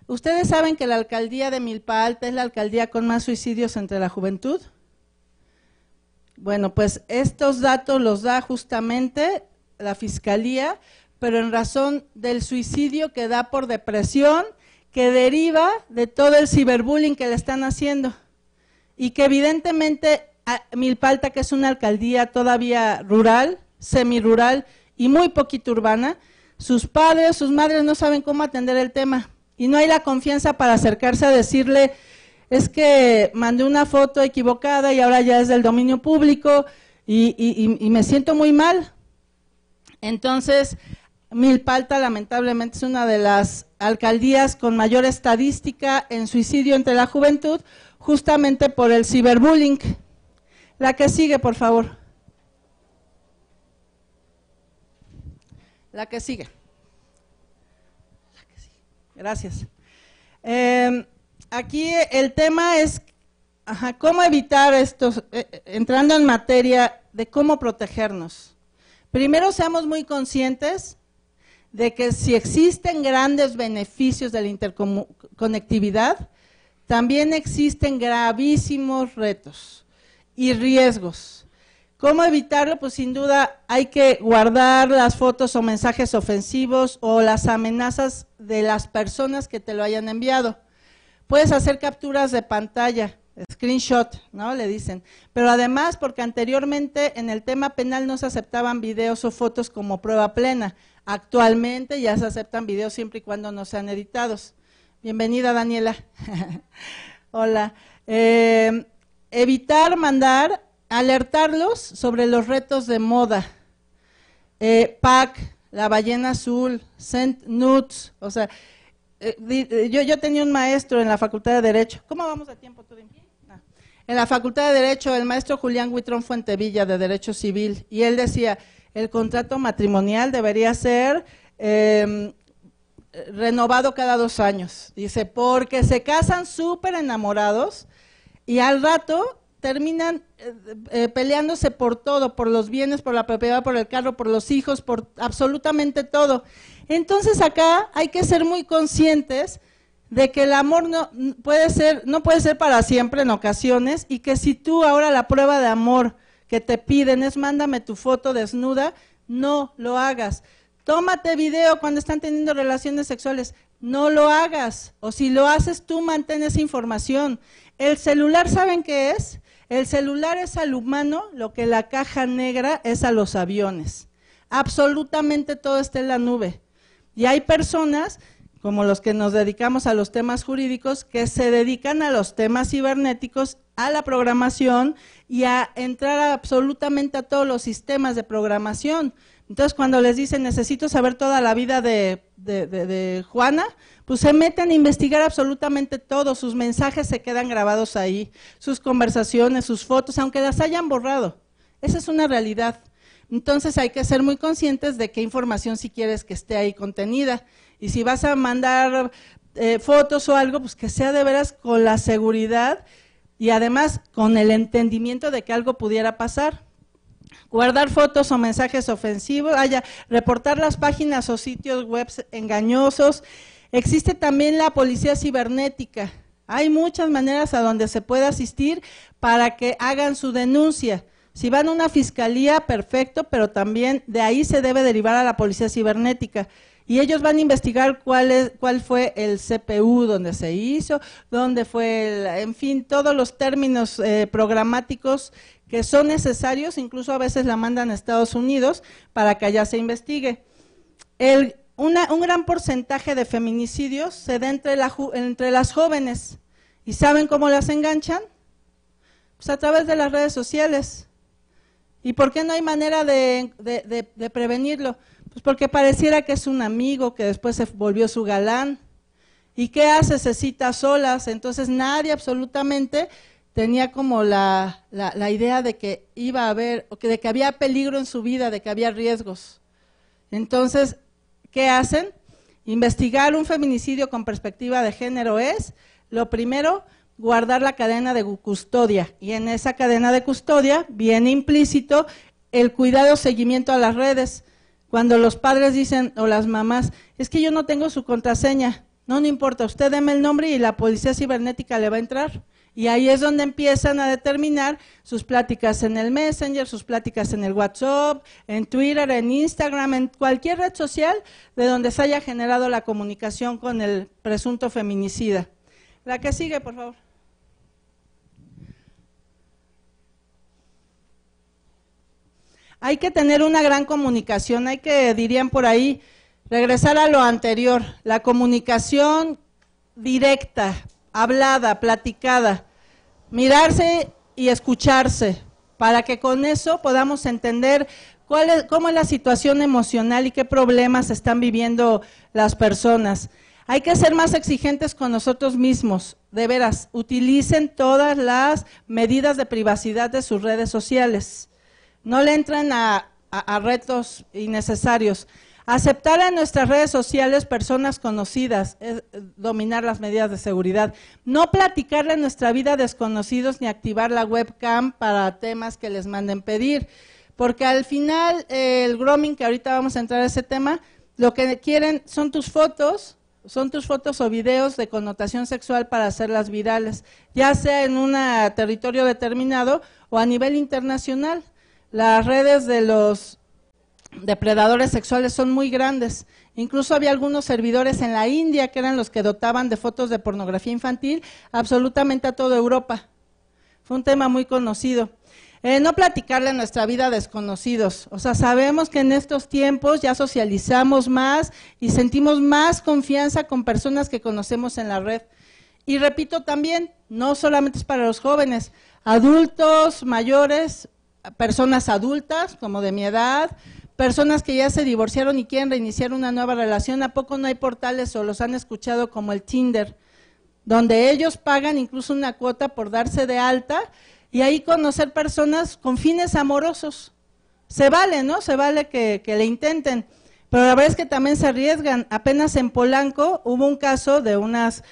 Ustedes saben que la alcaldía de Milpa Alta es la alcaldía con más suicidios entre la juventud. Bueno, pues estos datos los da justamente la Fiscalía pero en razón del suicidio que da por depresión, que deriva de todo el ciberbullying que le están haciendo. Y que evidentemente Milpalta, que es una alcaldía todavía rural, semirural y muy poquito urbana, sus padres, sus madres no saben cómo atender el tema. Y no hay la confianza para acercarse a decirle, es que mandé una foto equivocada y ahora ya es del dominio público y, y me siento muy mal. Entonces, Milpalta lamentablemente es una de las alcaldías con mayor estadística en suicidio entre la juventud, justamente por el ciberbullying. La que sigue, por favor. La que sigue. Gracias. Em, aquí el tema es cómo evitar esto, eh, eh, entrando en materia de cómo protegernos. Primero seamos muy conscientes de que si existen grandes beneficios de la interconectividad, también existen gravísimos retos y riesgos. ¿Cómo evitarlo? Pues sin duda hay que guardar las fotos o mensajes ofensivos o las amenazas de las personas que te lo hayan enviado. Puedes hacer capturas de pantalla, screenshot, ¿no? Le dicen. Pero además, porque anteriormente en el tema penal no se aceptaban videos o fotos como prueba plena. Actualmente ya se aceptan videos siempre y cuando no sean editados. Bienvenida, Daniela. (laughs) Hola. Em, evitar mandar, alertarlos sobre los retos de moda. Eh, PAC, la ballena azul, Sent Nuts, o sea, eh, eh, yo, yo tenía un maestro en la Facultad de Derecho. ¿Cómo vamos a tiempo, tú ah. En la Facultad de Derecho, el maestro Julián Huitrón Fuentevilla de Derecho Civil, y él decía, el contrato matrimonial debería ser em, renovado cada dos años. Dice, porque se casan súper enamorados y al rato terminan eh, eh, peleándose por todo, por los bienes, por la propiedad, por el carro, por los hijos, por absolutamente todo. Entonces acá hay que ser muy conscientes de que el amor no puede ser, no puede ser para siempre en ocasiones y que si tú ahora la prueba de amor que te piden es mándame tu foto desnuda, no lo hagas. Tómate video cuando están teniendo relaciones sexuales, no lo hagas. O si lo haces tú, mantén esa información. El celular, ¿saben qué es? El celular es al humano lo que la caja negra es a los aviones. Absolutamente todo está en la nube. Y hay personas como los que nos dedicamos a los temas jurídicos, que se dedican a los temas cibernéticos, a la programación y a entrar absolutamente a todos los sistemas de programación. Entonces, cuando les dicen, necesito saber toda la vida de, Juana, pues se meten a investigar absolutamente todo, sus mensajes se quedan grabados ahí, sus conversaciones, sus fotos, aunque las hayan borrado. Esa es una realidad. Entonces hay que ser muy conscientes de qué información si quieres que esté ahí contenida. Y si vas a mandar eh, fotos o algo, pues que sea de veras con la seguridad y además con el entendimiento de que algo pudiera pasar. Guardar fotos o mensajes ofensivos, haya, ah, reportar las páginas o sitios web engañosos. Existe también la policía cibernética. Hay muchas maneras a donde se puede asistir para que hagan su denuncia. Si van a una fiscalía, perfecto, pero también de ahí se debe derivar a la policía cibernética. Y ellos van a investigar cuál, cuál fue el CPU donde se hizo, dónde fue, el, en fin, todos los términos eh, programáticos que son necesarios, incluso a veces la mandan a Estados Unidos para que allá se investigue. un gran porcentaje de feminicidios se da entre, las jóvenes. ¿Y saben cómo las enganchan? Pues a través de las redes sociales. ¿Y por qué no hay manera de prevenirlo? Pues porque pareciera que es un amigo que después se volvió su galán. ¿Y qué hace? Se cita a solas. Entonces nadie absolutamente tenía como la, idea de que iba a haber, o que, de que había peligro en su vida, de que había riesgos. Entonces, ¿qué hacen? Investigar un feminicidio con perspectiva de género es, lo primero, guardar la cadena de custodia. Y en esa cadena de custodia viene implícito el cuidado seguimiento a las redes. Cuando los padres dicen o las mamás, es que yo no tengo su contraseña, no, no importa, usted deme el nombre y la policía cibernética le va a entrar. Y ahí es donde empiezan a determinar sus pláticas en el Messenger, sus pláticas en el WhatsApp, en Twitter, en Instagram, en cualquier red social de donde se haya generado la comunicación con el presunto feminicida. La que sigue, por favor. Hay que tener una gran comunicación, hay que, dirían por ahí, regresar a lo anterior, la comunicación directa, hablada, platicada, mirarse y escucharse, para que con eso podamos entender cómo es la situación emocional y qué problemas están viviendo las personas. Hay que ser más exigentes con nosotros mismos, de veras, utilicen todas las medidas de privacidad de sus redes sociales. No le entren a, retos innecesarios. Aceptar en nuestras redes sociales personas conocidas, eh, dominar las medidas de seguridad. No platicarle nuestra vida a desconocidos ni activar la webcam para temas que les manden pedir. Porque al final, eh, el grooming, que ahorita vamos a entrar a ese tema, lo que quieren son tus fotos, son tus fotos o videos de connotación sexual para hacerlas virales, ya sea en un territorio determinado o a nivel internacional las redes de los depredadores sexuales son muy grandes. Incluso había algunos servidores en la India que eran los que dotaban de fotos de pornografía infantil absolutamente a toda Europa. Fue un tema muy conocido. Eh, no platicarle nuestra vida a desconocidos. O sea, sabemos que en estos tiempos ya socializamos más y sentimos más confianza con personas que conocemos en la red. Y repito también, no solamente es para los jóvenes, adultos, mayores, personas adultas, como de mi edad, personas que ya se divorciaron y quieren reiniciar una nueva relación, ¿a poco no hay portales o los han escuchado como el Tinder? Donde ellos pagan incluso una cuota por darse de alta y ahí conocer personas con fines amorosos. Se vale, ¿no? Se vale que, que le intenten pero la verdad es que también se arriesgan. Apenas en Polanco hubo un caso de unas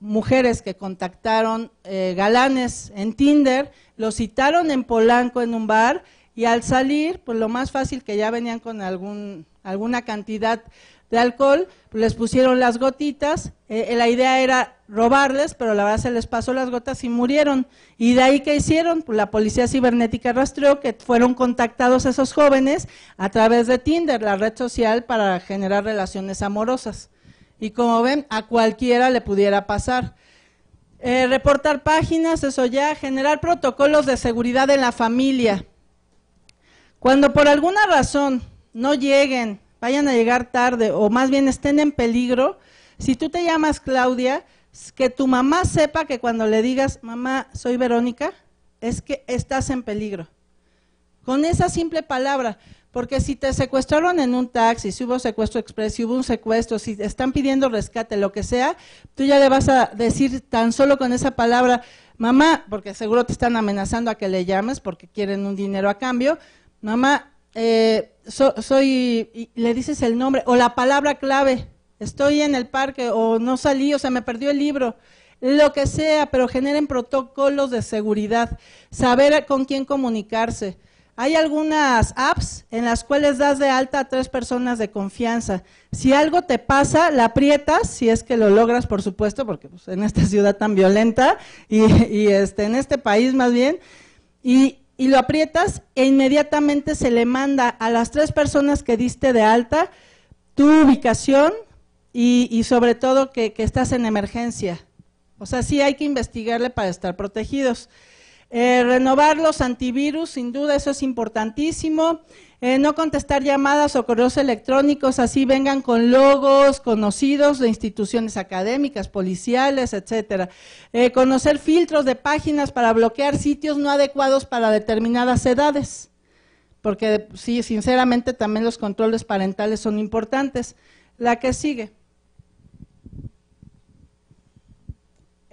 mujeres que contactaron eh, galanes en Tinder, los citaron en Polanco en un bar y al salir, pues lo más fácil que ya venían con alguna cantidad de alcohol, les pusieron las gotitas, eh, la idea era robarles, pero la verdad se les pasó las gotas y murieron. Y de ahí que hicieron, pues la policía cibernética rastreó que fueron contactados esos jóvenes a través de Tinder, la red social para generar relaciones amorosas. Y como ven, a cualquiera le pudiera pasar. Eh, reportar páginas, eso ya, generar protocolos de seguridad en la familia. Cuando por alguna razón no lleguen, vayan a llegar tarde o más bien estén en peligro, si tú te llamas Claudia, que tu mamá sepa que cuando le digas, mamá, soy Verónica, es que estás en peligro. Con esa simple palabra, porque si te secuestraron en un taxi, si hubo secuestro express, si hubo un secuestro, si están pidiendo rescate, lo que sea, tú ya le vas a decir tan solo con esa palabra, mamá, porque seguro te están amenazando a que le llames porque quieren un dinero a cambio, mamá, eh, soy, le dices el nombre o la palabra clave, estoy en el parque o no salí o sea me perdió el libro, lo que sea, pero generen protocolos de seguridad, saber con quién comunicarse hay algunas apps en las cuales das de alta a tres personas de confianza. Si algo te pasa, la aprietas, si es que lo logras, por supuesto, porque pues, en esta ciudad tan violenta y, este, en este país más bien, y, lo aprietas e inmediatamente se le manda a las tres personas que diste de alta tu ubicación y, sobre todo que, que estás en emergencia. O sea, sí hay que investigarle para estar protegidos. Eh, renovar los antivirus, sin duda, eso es importantísimo. Eh, no contestar llamadas o correos electrónicos, así vengan con logos conocidos de instituciones académicas, policiales, etcétera. Eh, conocer filtros de páginas para bloquear sitios no adecuados para determinadas edades, porque sí, sinceramente también los controles parentales son importantes. La que sigue.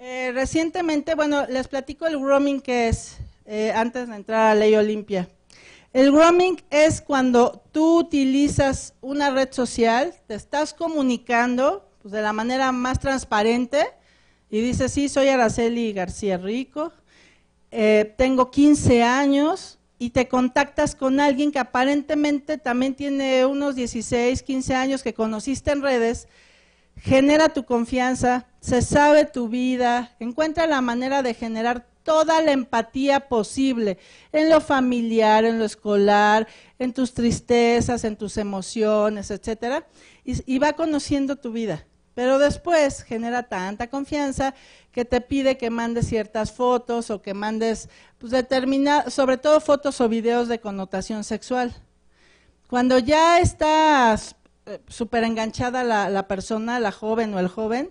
Eh, recientemente, bueno, les platico el grooming que es, eh, antes de entrar a Ley Olimpia. El grooming es cuando tú utilizas una red social, te estás comunicando pues, de la manera más transparente y dices, sí, soy Araceli García Rico, eh, tengo 15 años y te contactas con alguien que aparentemente también tiene unos 16, 15 años que conociste en redes genera tu confianza, se sabe tu vida, encuentra la manera de generar toda la empatía posible en lo familiar, en lo escolar, en tus tristezas, en tus emociones, etcétera, y, va conociendo tu vida. Pero después genera tanta confianza que te pide que mandes ciertas fotos o que mandes pues, determina, sobre todo fotos o videos de connotación sexual. Cuando ya estás súper enganchada la, persona, la joven o el joven,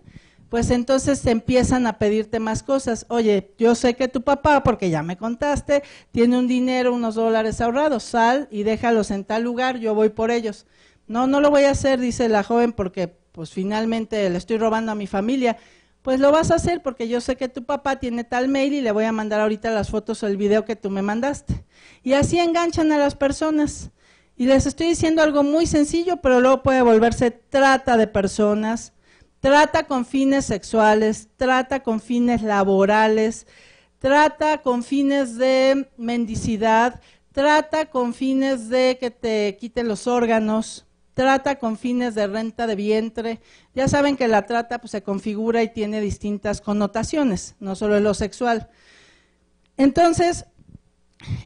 pues entonces empiezan a pedirte más cosas. Oye, yo sé que tu papá, porque ya me contaste, tiene un dinero, unos dólares ahorrados, sal y déjalos en tal lugar, yo voy por ellos. No, no lo voy a hacer, dice la joven, porque pues finalmente le estoy robando a mi familia. Pues lo vas a hacer porque yo sé que tu papá tiene tal mail y le voy a mandar ahorita las fotos o el video que tú me mandaste. Y así enganchan a las personas. Y les estoy diciendo algo muy sencillo, pero luego puede volverse trata de personas, trata con fines sexuales, trata con fines laborales, trata con fines de mendicidad, trata con fines de que te quiten los órganos, trata con fines de renta de vientre. Ya saben que la trata pues, se configura y tiene distintas connotaciones, no solo lo sexual. Entonces,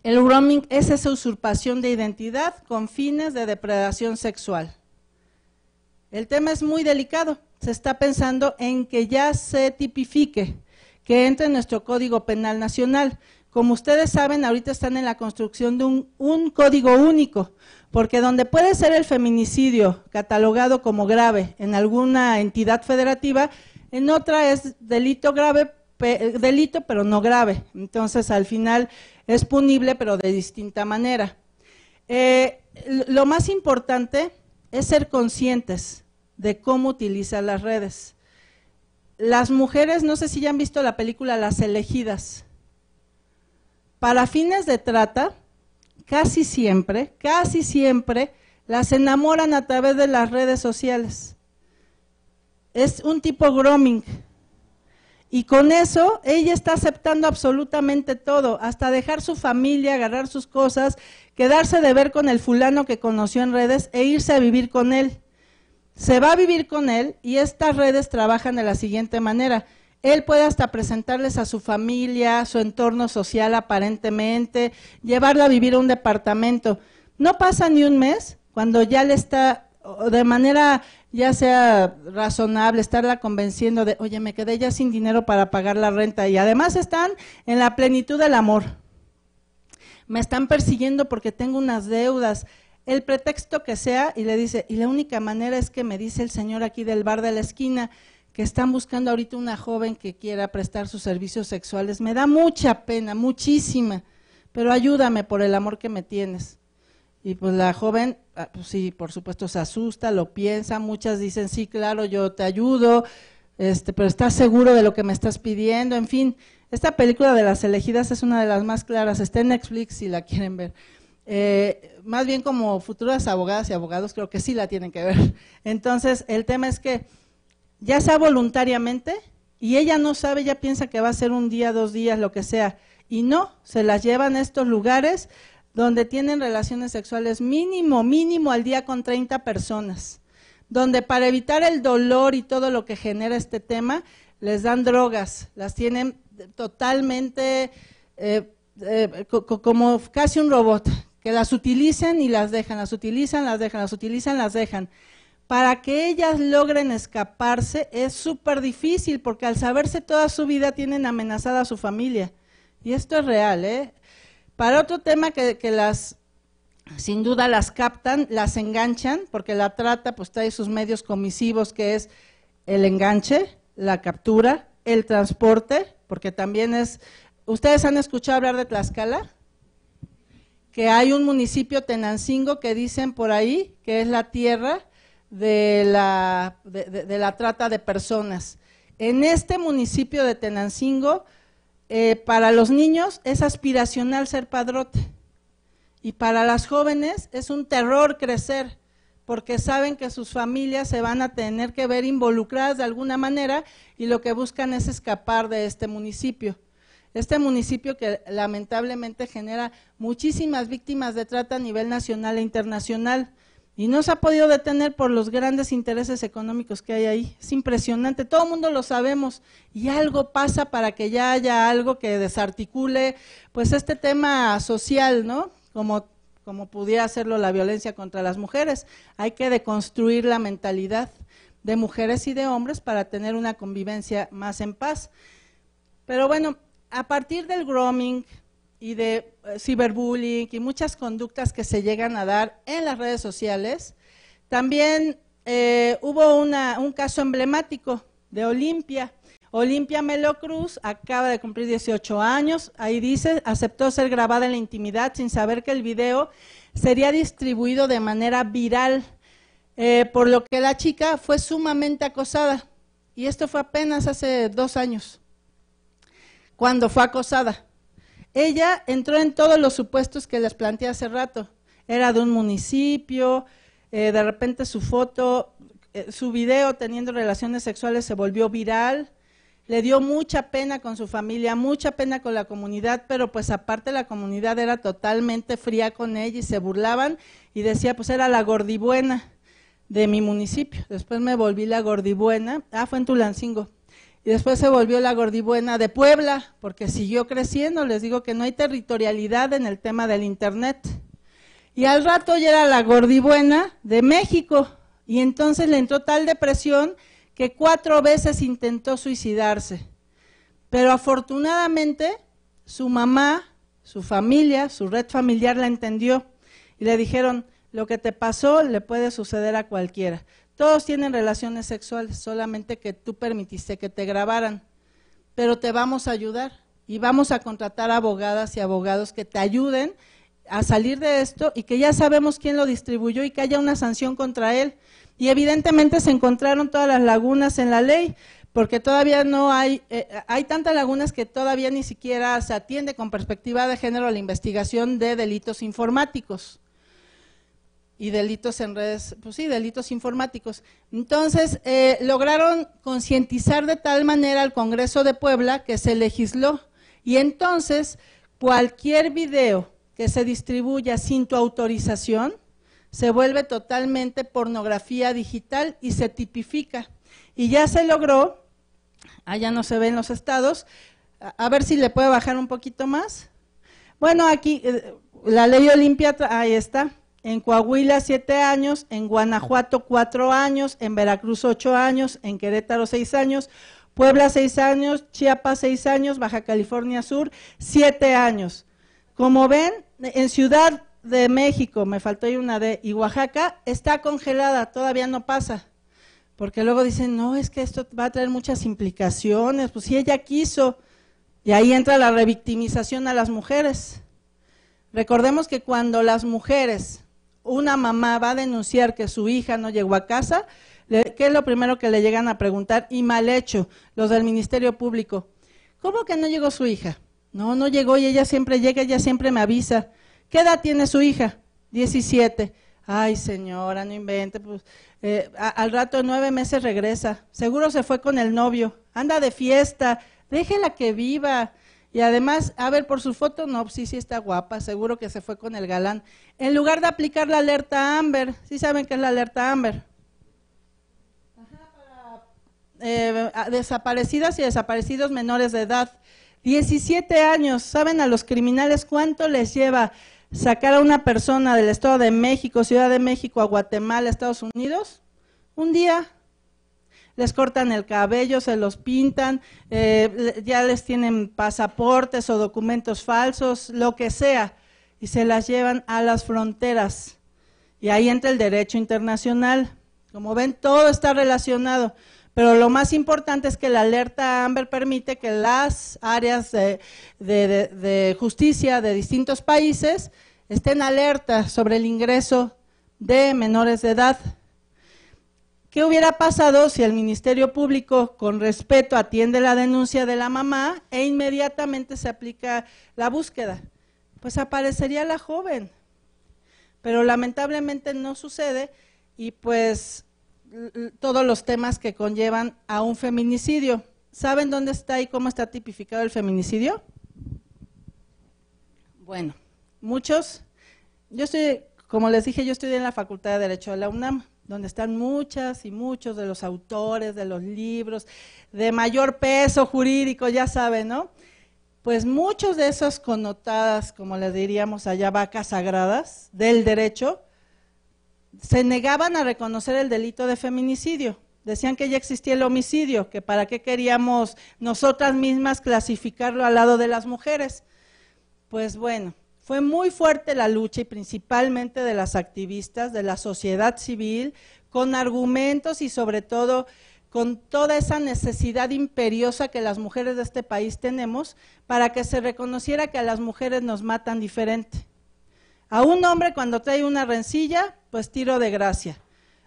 el roaming es esa usurpación de identidad con fines de depredación sexual. El tema es muy delicado. Se está pensando en que ya se tipifique, que entre en nuestro Código Penal Nacional. Como ustedes saben, ahorita están en la construcción de un código único, porque donde puede ser el feminicidio catalogado como grave en alguna entidad federativa, en otra es delito grave eh, delito, pero no grave. Entonces, al final es punible, pero de distinta manera. Eh, lo más importante es ser conscientes de cómo utilizan las redes. Las mujeres, no sé si ya han visto la película Las elegidas. Para fines de trata, casi siempre, casi siempre, las enamoran a través de las redes sociales. Es un tipo grooming, y con eso ella está aceptando absolutamente todo, hasta dejar su familia, agarrar sus cosas, quedarse de ver con el fulano que conoció en redes e irse a vivir con él. Se va a vivir con él y estas redes trabajan de la siguiente manera. Él puede hasta presentarles a su familia, su entorno social aparentemente, llevarla a vivir a un departamento. No pasa ni un mes cuando ya le está de manera ya sea razonable, estarla convenciendo de, oye, me quedé ya sin dinero para pagar la renta y además están en la plenitud del amor. Me están persiguiendo porque tengo unas deudas, el pretexto que sea, y le dice, y la única manera es que me dice el señor aquí del bar de la esquina que están buscando ahorita una joven que quiera prestar sus servicios sexuales. Me da mucha pena, muchísima, pero ayúdame por el amor que me tienes. Y pues la joven, ah, pues, sí, por supuesto se asusta, lo piensa, muchas dicen, sí, claro, yo te ayudo, este, pero estás seguro de lo que me estás pidiendo, en fin. Esta película de las elegidas es una de las más claras, está en Netflix si la quieren ver. Eh, más bien como futuras abogadas y abogados creo que sí la tienen que ver. Entonces, el tema es que ya sea voluntariamente y ella no sabe, ya piensa que va a ser un día, dos días, lo que sea, y no, se las llevan a estos lugares donde tienen relaciones sexuales mínimo, mínimo al día con 30 personas, donde para evitar el dolor y todo lo que genera este tema, les dan drogas, las tienen totalmente eh, eh, como casi un robot, que las utilicen y las dejan, las utilizan, las dejan, las utilizan, las dejan. Para que ellas logren escaparse es súper difícil, porque al saberse toda su vida tienen amenazada a su familia. Y esto es real, ¿eh? Para otro tema que, las sin duda las captan, las enganchan, porque la trata pues trae sus medios comisivos que es el enganche, la captura, el transporte, porque también es, ¿ustedes han escuchado hablar de Tlaxcala? Que hay un municipio Tenancingo que dicen por ahí que es la tierra de la, de la trata de personas. En este municipio de Tenancingo eh, para los niños es aspiracional ser padrote y para las jóvenes es un terror crecer porque saben que sus familias se van a tener que ver involucradas de alguna manera y lo que buscan es escapar de este municipio. Este municipio que lamentablemente genera muchísimas víctimas de trata a nivel nacional e internacional. Y no se ha podido detener por los grandes intereses económicos que hay ahí. Es impresionante, todo el mundo lo sabemos. Y algo pasa para que ya haya algo que desarticule pues este tema social, ¿no? Como, como pudiera hacerlo la violencia contra las mujeres. Hay que deconstruir la mentalidad de mujeres y de hombres para tener una convivencia más en paz. Pero bueno, a partir del grooming, y de eh, ciberbullying y muchas conductas que se llegan a dar en las redes sociales. También eh, hubo una, un caso emblemático de Olimpia. Olimpia Melocruz acaba de cumplir 18 años, ahí dice, aceptó ser grabada en la intimidad sin saber que el video sería distribuido de manera viral, eh, por lo que la chica fue sumamente acosada. Y esto fue apenas hace dos años, cuando fue acosada. Ella entró en todos los supuestos que les planteé hace rato. Era de un municipio, eh, de repente su foto, eh, su video teniendo relaciones sexuales se volvió viral, le dio mucha pena con su familia, mucha pena con la comunidad, pero pues aparte la comunidad era totalmente fría con ella y se burlaban y decía pues era la gordibuena de mi municipio. Después me volví la gordibuena, ah, fue en Tulancingo y después se volvió la gordibuena de Puebla, porque siguió creciendo, les digo que no hay territorialidad en el tema del Internet. Y al rato ya era la gordibuena de México, y entonces le entró tal depresión que cuatro veces intentó suicidarse. Pero afortunadamente su mamá, su familia, su red familiar la entendió y le dijeron, lo que te pasó le puede suceder a cualquiera. Todos tienen relaciones sexuales, solamente que tú permitiste que te grabaran. Pero te vamos a ayudar y vamos a contratar abogadas y abogados que te ayuden a salir de esto y que ya sabemos quién lo distribuyó y que haya una sanción contra él. Y evidentemente se encontraron todas las lagunas en la ley, porque todavía no hay, eh, hay tantas lagunas que todavía ni siquiera se atiende con perspectiva de género a la investigación de delitos informáticos y delitos en redes, pues sí, delitos informáticos. Entonces, eh, lograron concientizar de tal manera al Congreso de Puebla que se legisló. Y entonces, cualquier video que se distribuya sin tu autorización se vuelve totalmente pornografía digital y se tipifica. Y ya se logró, allá no se ve en los estados, a, ver si le puede bajar un poquito más. Bueno, aquí eh, la ley Olimpia, ahí está en Coahuila siete años, en Guanajuato cuatro años, en Veracruz ocho años, en Querétaro seis años, Puebla seis años, Chiapas seis años, Baja California Sur siete años. Como ven, en Ciudad de México, me faltó ahí una de, y Oaxaca está congelada, todavía no pasa. Porque luego dicen, no, es que esto va a traer muchas implicaciones, pues si ella quiso, y ahí entra la revictimización a las mujeres. Recordemos que cuando las mujeres una mamá va a denunciar que su hija no llegó a casa, ¿qué es lo primero que le llegan a preguntar? Y mal hecho, los del Ministerio Público. ¿Cómo que no llegó su hija? No, no llegó y ella siempre llega, ella siempre me avisa. ¿Qué edad tiene su hija? 17. Ay, señora, no invente. Pues, eh, al rato de nueve meses regresa. Seguro se fue con el novio. Anda de fiesta. Déjela que viva. Y además, a ver por su foto, no, sí, sí está guapa, seguro que se fue con el galán. En lugar de aplicar la alerta Amber, ¿sí saben qué es la alerta Amber? Ajá, eh, desaparecidas y desaparecidos menores de edad. 17 años, ¿saben a los criminales cuánto les lleva sacar a una persona del Estado de México, Ciudad de México, a Guatemala, Estados Unidos? Un día, les cortan el cabello, se los pintan, eh, ya les tienen pasaportes o documentos falsos, lo que sea, y se las llevan a las fronteras. Y ahí entra el derecho internacional. Como ven, todo está relacionado. Pero lo más importante es que la alerta Amber permite que las áreas de, de justicia de distintos países estén alertas sobre el ingreso de menores de edad. ¿Qué hubiera pasado si el Ministerio Público, con respeto, atiende la denuncia de la mamá e inmediatamente se aplica la búsqueda? Pues aparecería la joven. Pero lamentablemente no sucede y pues todos los temas que conllevan a un feminicidio. ¿Saben dónde está y cómo está tipificado el feminicidio? Bueno, muchos. Yo estoy, como les dije, yo estoy en la Facultad de Derecho de la UNAM donde están muchas y muchos de los autores, de los libros, de mayor peso jurídico, ya saben, ¿no? Pues muchos de esos connotadas, como les diríamos allá, vacas sagradas del derecho, se negaban a reconocer el delito de feminicidio. Decían que ya existía el homicidio, que para qué queríamos nosotras mismas clasificarlo al lado de las mujeres. Pues bueno, fue muy fuerte la lucha y principalmente de las activistas, de la sociedad civil, con argumentos y sobre todo con toda esa necesidad imperiosa que las mujeres de este país tenemos para que se reconociera que a las mujeres nos matan diferente. A un hombre cuando trae una rencilla, pues tiro de gracia.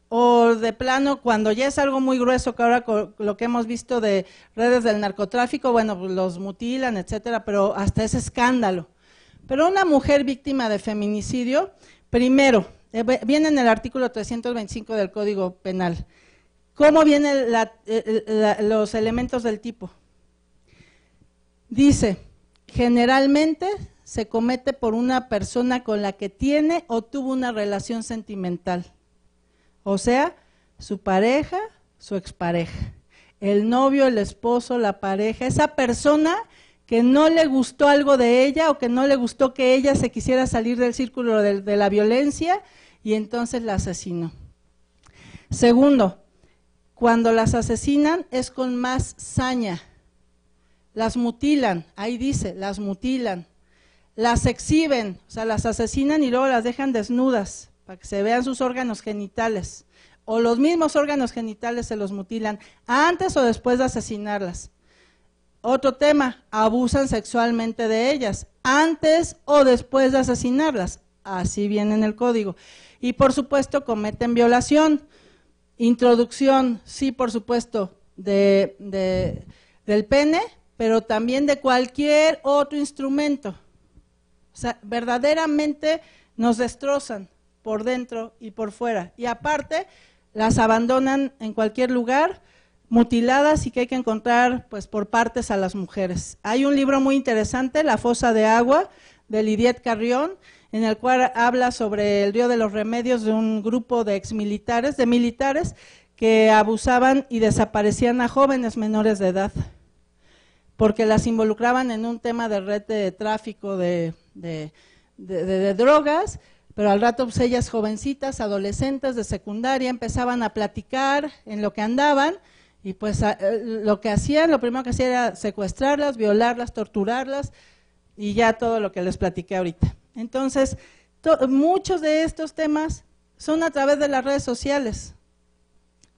O de plano, cuando ya es algo muy grueso, que ahora lo que hemos visto de redes del narcotráfico, bueno, pues los mutilan, etcétera, pero hasta ese escándalo. Pero una mujer víctima de feminicidio, primero, eh, viene en el artículo 325 del Código Penal. ¿Cómo vienen eh, eh, los elementos del tipo? Dice, generalmente se comete por una persona con la que tiene o tuvo una relación sentimental. O sea, su pareja, su expareja, el novio, el esposo, la pareja, esa persona que no le gustó algo de ella o que no le gustó que ella se quisiera salir del círculo de, la violencia y entonces la asesinó. Segundo, cuando las asesinan es con más saña. Las mutilan, ahí dice, las mutilan. Las exhiben, o sea, las asesinan y luego las dejan desnudas para que se vean sus órganos genitales. O los mismos órganos genitales se los mutilan antes o después de asesinarlas. Otro tema, abusan sexualmente de ellas, antes o después de asesinarlas. Así viene en el código. Y por supuesto, cometen violación. Introducción, sí, por supuesto, de, de, del pene, pero también de cualquier otro instrumento. O sea, verdaderamente nos destrozan por dentro y por fuera. Y aparte, las abandonan en cualquier lugar mutiladas y que hay que encontrar pues por partes a las mujeres. Hay un libro muy interesante, La fosa de agua, de Lidiet Carrión, en el cual habla sobre el río de los remedios de un grupo de exmilitares, de militares que abusaban y desaparecían a jóvenes menores de edad, porque las involucraban en un tema de red de tráfico de, drogas, pero al rato pues, ellas jovencitas, adolescentes de secundaria, empezaban a platicar en lo que andaban, y pues eh, lo que hacían, lo primero que hacían era secuestrarlas, violarlas, torturarlas y ya todo lo que les platiqué ahorita. Entonces, muchos de estos temas son a través de las redes sociales.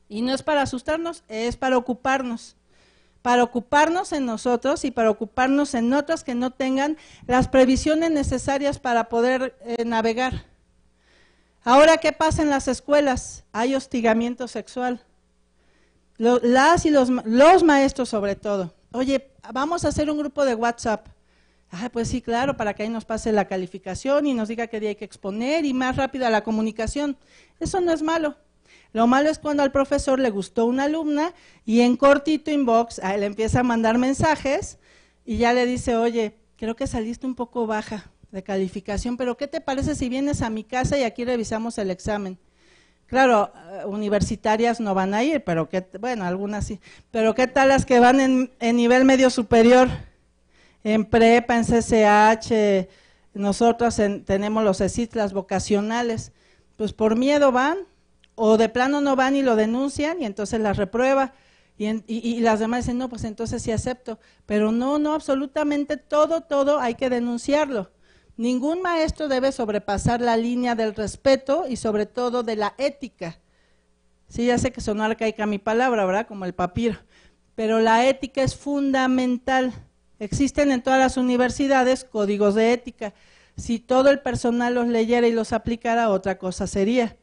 Y no es para asustarnos, es para ocuparnos. Para ocuparnos en nosotros y para ocuparnos en otras que no tengan las previsiones necesarias para poder eh, navegar. Ahora, ¿qué pasa en las escuelas? Hay hostigamiento sexual las y los, los maestros sobre todo. Oye, vamos a hacer un grupo de WhatsApp. Ah, pues sí, claro, para que ahí nos pase la calificación y nos diga qué día hay que exponer y más rápida la comunicación. Eso no es malo. Lo malo es cuando al profesor le gustó una alumna y en cortito inbox ah, le él empieza a mandar mensajes y ya le dice, oye, creo que saliste un poco baja de calificación, pero ¿qué te parece si vienes a mi casa y aquí revisamos el examen? Claro, eh, universitarias no van a ir, pero bueno, algunas sí. Pero ¿qué tal las que van en, nivel medio superior? En prepa, en CCH, nosotros tenemos los ESIT, vocacionales. Pues por miedo van, o de plano no van y lo denuncian, y entonces las reprueba. y, las demás dicen, no, pues entonces sí acepto. Pero no, no, absolutamente todo, todo hay que denunciarlo. Ningún maestro debe sobrepasar la línea del respeto y sobre todo de la ética. Sí, ya sé que sonó arcaica mi palabra, ¿verdad? Como el papiro. Pero la ética es fundamental. Existen en todas las universidades códigos de ética. Si todo el personal los leyera y los aplicara, otra cosa sería.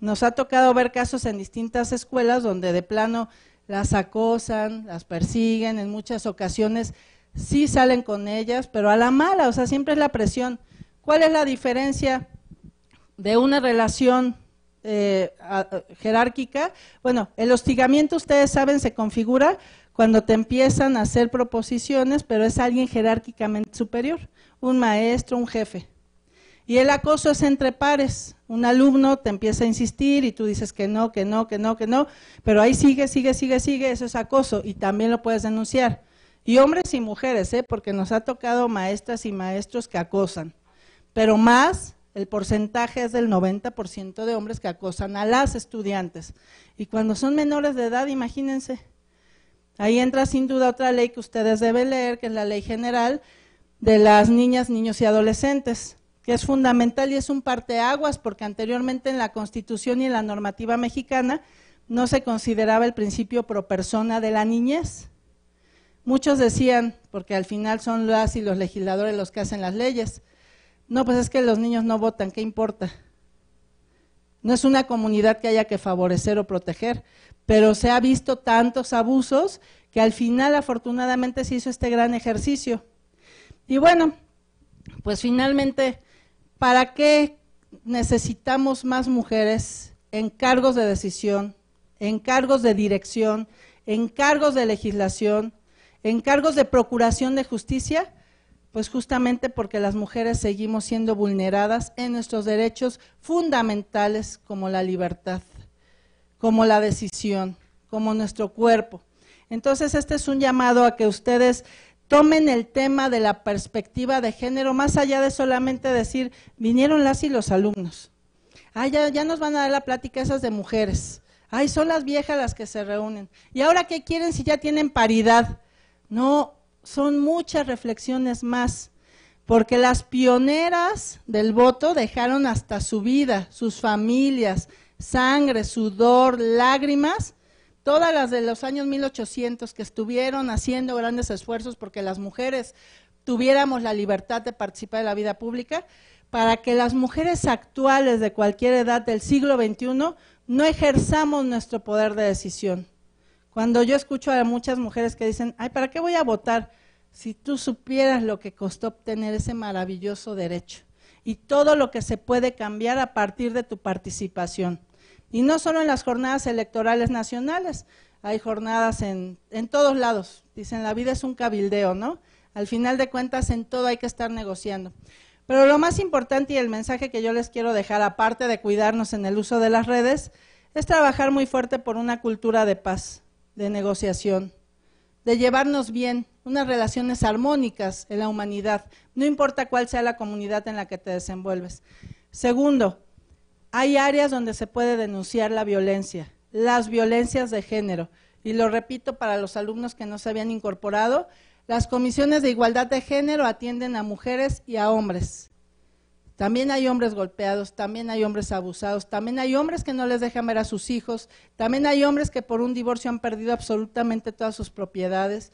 Nos ha tocado ver casos en distintas escuelas donde de plano las acosan, las persiguen, en muchas ocasiones sí salen con ellas, pero a la mala, o sea, siempre es la presión. ¿Cuál es la diferencia de una relación eh, jerárquica? Bueno, el hostigamiento, ustedes saben, se configura cuando te empiezan a hacer proposiciones, pero es alguien jerárquicamente superior, un maestro, un jefe. Y el acoso es entre pares. Un alumno te empieza a insistir y tú dices que no, que no, que no, que no, pero ahí sigue, sigue, sigue, sigue, eso es acoso y también lo puedes denunciar y hombres y mujeres, ¿eh? porque nos ha tocado maestras y maestros que acosan, pero más el porcentaje es del 90% de hombres que acosan a las estudiantes. Y cuando son menores de edad, imagínense, ahí entra sin duda otra ley que ustedes deben leer, que es la ley general de las niñas, niños y adolescentes, que es fundamental y es un parteaguas, porque anteriormente en la Constitución y en la normativa mexicana no se consideraba el principio pro persona de la niñez Muchos decían, porque al final son las y los legisladores los que hacen las leyes, no, pues es que los niños no votan, ¿qué importa? No es una comunidad que haya que favorecer o proteger, pero se ha visto tantos abusos que al final afortunadamente se hizo este gran ejercicio. Y bueno, pues finalmente, ¿para qué necesitamos más mujeres en cargos de decisión, en cargos de dirección, en cargos de legislación, en cargos de procuración de justicia, pues justamente porque las mujeres seguimos siendo vulneradas en nuestros derechos fundamentales como la libertad, como la decisión, como nuestro cuerpo. Entonces, este es un llamado a que ustedes tomen el tema de la perspectiva de género, más allá de solamente decir, vinieron las y los alumnos. Ah, ya, ya nos van a dar la plática esas de mujeres. Ay, son las viejas las que se reúnen. ¿Y ahora qué quieren si ya tienen paridad? No, son muchas reflexiones más, porque las pioneras del voto dejaron hasta su vida, sus familias, sangre, sudor, lágrimas, todas las de los años 1800 que estuvieron haciendo grandes esfuerzos porque las mujeres tuviéramos la libertad de participar de la vida pública, para que las mujeres actuales de cualquier edad del siglo XXI no ejerzamos nuestro poder de decisión. Cuando yo escucho a muchas mujeres que dicen, ay, ¿para qué voy a votar? Si tú supieras lo que costó obtener ese maravilloso derecho y todo lo que se puede cambiar a partir de tu participación. Y no solo en las jornadas electorales nacionales, hay jornadas en, en todos lados. Dicen, la vida es un cabildeo, ¿no? Al final de cuentas, en todo hay que estar negociando. Pero lo más importante y el mensaje que yo les quiero dejar, aparte de cuidarnos en el uso de las redes, es trabajar muy fuerte por una cultura de paz de negociación, de llevarnos bien, unas relaciones armónicas en la humanidad, no importa cuál sea la comunidad en la que te desenvuelves. Segundo, hay áreas donde se puede denunciar la violencia, las violencias de género. Y lo repito para los alumnos que no se habían incorporado, las comisiones de igualdad de género atienden a mujeres y a hombres. También hay hombres golpeados, también hay hombres abusados, también hay hombres que no les dejan ver a sus hijos, también hay hombres que por un divorcio han perdido absolutamente todas sus propiedades.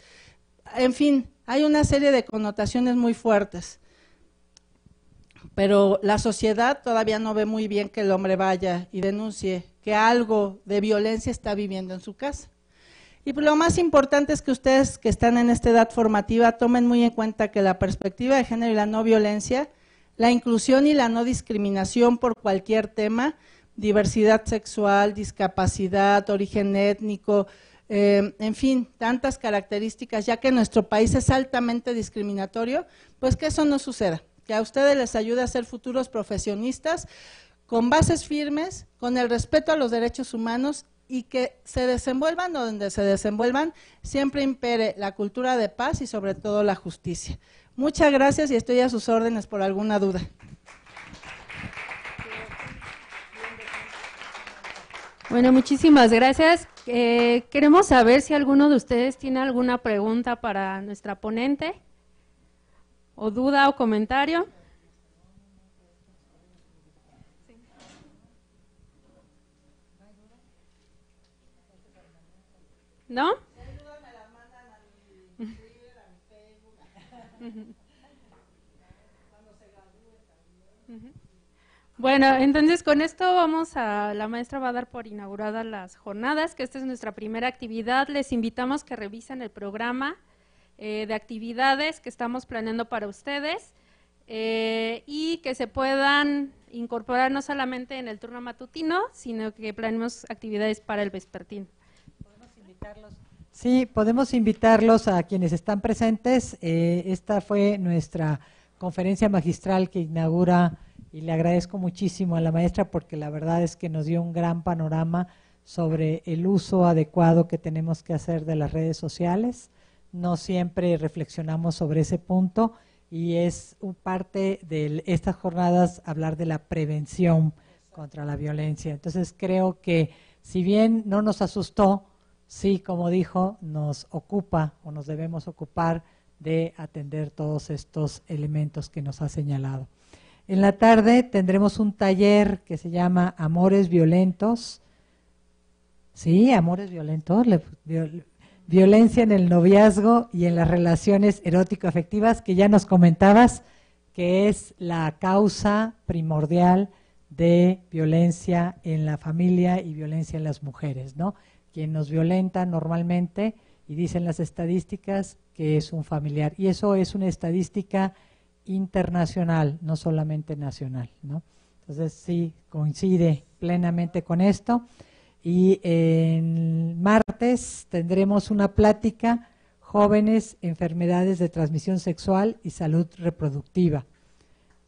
En fin, hay una serie de connotaciones muy fuertes. Pero la sociedad todavía no ve muy bien que el hombre vaya y denuncie que algo de violencia está viviendo en su casa. Y lo más importante es que ustedes que están en esta edad formativa tomen muy en cuenta que la perspectiva de género y la no violencia la inclusión y la no discriminación por cualquier tema, diversidad sexual, discapacidad, origen étnico, eh, en fin, tantas características, ya que nuestro país es altamente discriminatorio, pues que eso no suceda, que a ustedes les ayude a ser futuros profesionistas con bases firmes, con el respeto a los derechos humanos y que se desenvuelvan donde se desenvuelvan, siempre impere la cultura de paz y sobre todo la justicia. Muchas gracias y estoy a sus órdenes por alguna duda. Bueno, muchísimas gracias. Eh, queremos saber si alguno de ustedes tiene alguna pregunta para nuestra ponente, o duda o comentario. ¿No? Bueno, entonces con esto vamos a, la maestra va a dar por inaugurada las jornadas, que esta es nuestra primera actividad. Les invitamos que revisen el programa eh, de actividades que estamos planeando para ustedes eh, y que se puedan incorporar no solamente en el turno matutino, sino que planeemos actividades para el vespertín. Podemos invitarlos. Sí, podemos invitarlos a quienes están presentes. Eh, esta fue nuestra conferencia magistral que inaugura y le agradezco muchísimo a la maestra porque la verdad es que nos dio un gran panorama sobre el uso adecuado que tenemos que hacer de las redes sociales. No siempre reflexionamos sobre ese punto y es parte de estas jornadas hablar de la prevención contra la violencia. Entonces creo que si bien no nos asustó, sí, como dijo, nos ocupa o nos debemos ocupar de atender todos estos elementos que nos ha señalado. En la tarde tendremos un taller que se llama Amores Violentos. Sí, amores violentos, violencia en el noviazgo y en las relaciones erótico-afectivas, que ya nos comentabas que es la causa primordial de violencia en la familia y violencia en las mujeres, ¿no? Quien nos violenta normalmente, y dicen las estadísticas, que es un familiar. Y eso es una estadística internacional, no solamente nacional. ¿no? Entonces sí, coincide plenamente con esto. Y el martes tendremos una plática, jóvenes, enfermedades de transmisión sexual y salud reproductiva.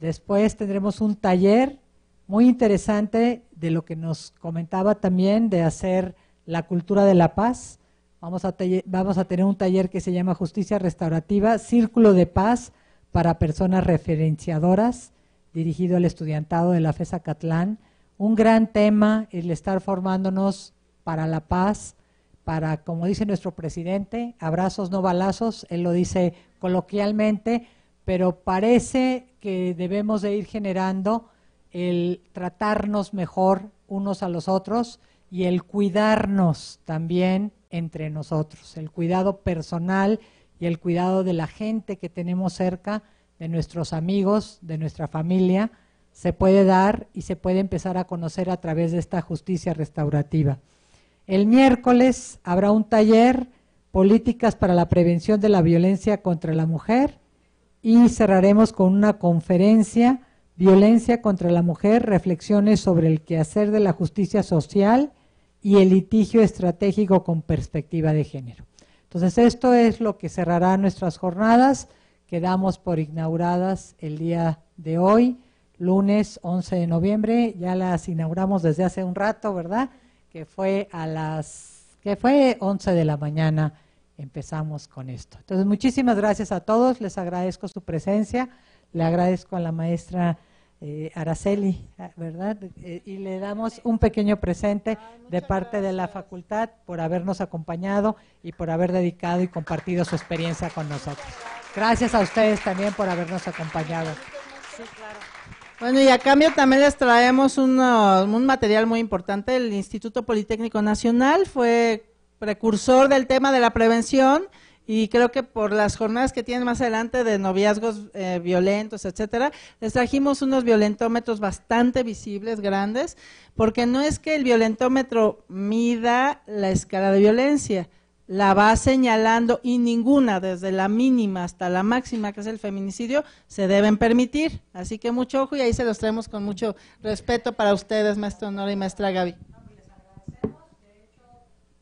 Después tendremos un taller muy interesante de lo que nos comentaba también de hacer la cultura de la paz. Vamos a, vamos a tener un taller que se llama Justicia Restaurativa, Círculo de Paz, para personas referenciadoras, dirigido al estudiantado de la FESA Catlán. Un gran tema, el estar formándonos para la paz, para, como dice nuestro presidente, abrazos no balazos, él lo dice coloquialmente, pero parece que debemos de ir generando el tratarnos mejor unos a los otros y el cuidarnos también entre nosotros, el cuidado personal y el cuidado de la gente que tenemos cerca, de nuestros amigos, de nuestra familia, se puede dar y se puede empezar a conocer a través de esta justicia restaurativa. El miércoles habrá un taller, políticas para la prevención de la violencia contra la mujer, y cerraremos con una conferencia, violencia contra la mujer, reflexiones sobre el quehacer de la justicia social y el litigio estratégico con perspectiva de género. Entonces, esto es lo que cerrará nuestras jornadas. Quedamos por inauguradas el día de hoy, lunes 11 de noviembre. Ya las inauguramos desde hace un rato, ¿verdad? Que fue a las que fue 11 de la mañana empezamos con esto. Entonces, muchísimas gracias a todos, les agradezco su presencia, le agradezco a la maestra eh, Araceli, ¿verdad? Eh, y le damos un pequeño presente de parte de la facultad por habernos acompañado y por haber dedicado y compartido su experiencia con nosotros. Gracias a ustedes también por habernos acompañado. Bueno, y a cambio también les traemos un material muy importante. El Instituto Politécnico Nacional fue precursor del tema de la prevención y creo que por las jornadas que tienen más adelante de noviazgos eh, violentos, etcétera, les trajimos unos violentómetros bastante visibles, grandes, porque no es que el violentómetro mida la escala de violencia, la va señalando y ninguna, desde la mínima hasta la máxima, que es el feminicidio, se deben permitir. Así que mucho ojo y ahí se los traemos con mucho respeto para ustedes, maestro Honor y maestra Gaby.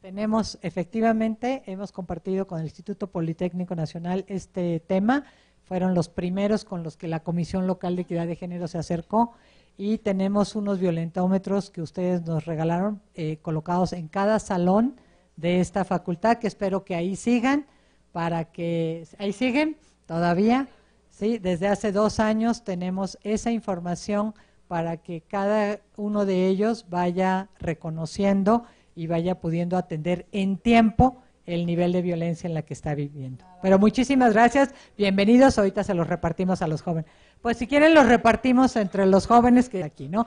Tenemos, efectivamente, hemos compartido con el Instituto Politécnico Nacional este tema. Fueron los primeros con los que la Comisión Local de Equidad de Género se acercó y tenemos unos violentómetros que ustedes nos regalaron eh, colocados en cada salón de esta facultad, que espero que ahí sigan, para que ahí siguen todavía, sí, desde hace dos años tenemos esa información para que cada uno de ellos vaya reconociendo y vaya pudiendo atender en tiempo el nivel de violencia en la que está viviendo. Pero muchísimas gracias, bienvenidos, ahorita se los repartimos a los jóvenes. Pues si quieren los repartimos entre los jóvenes que aquí, ¿no?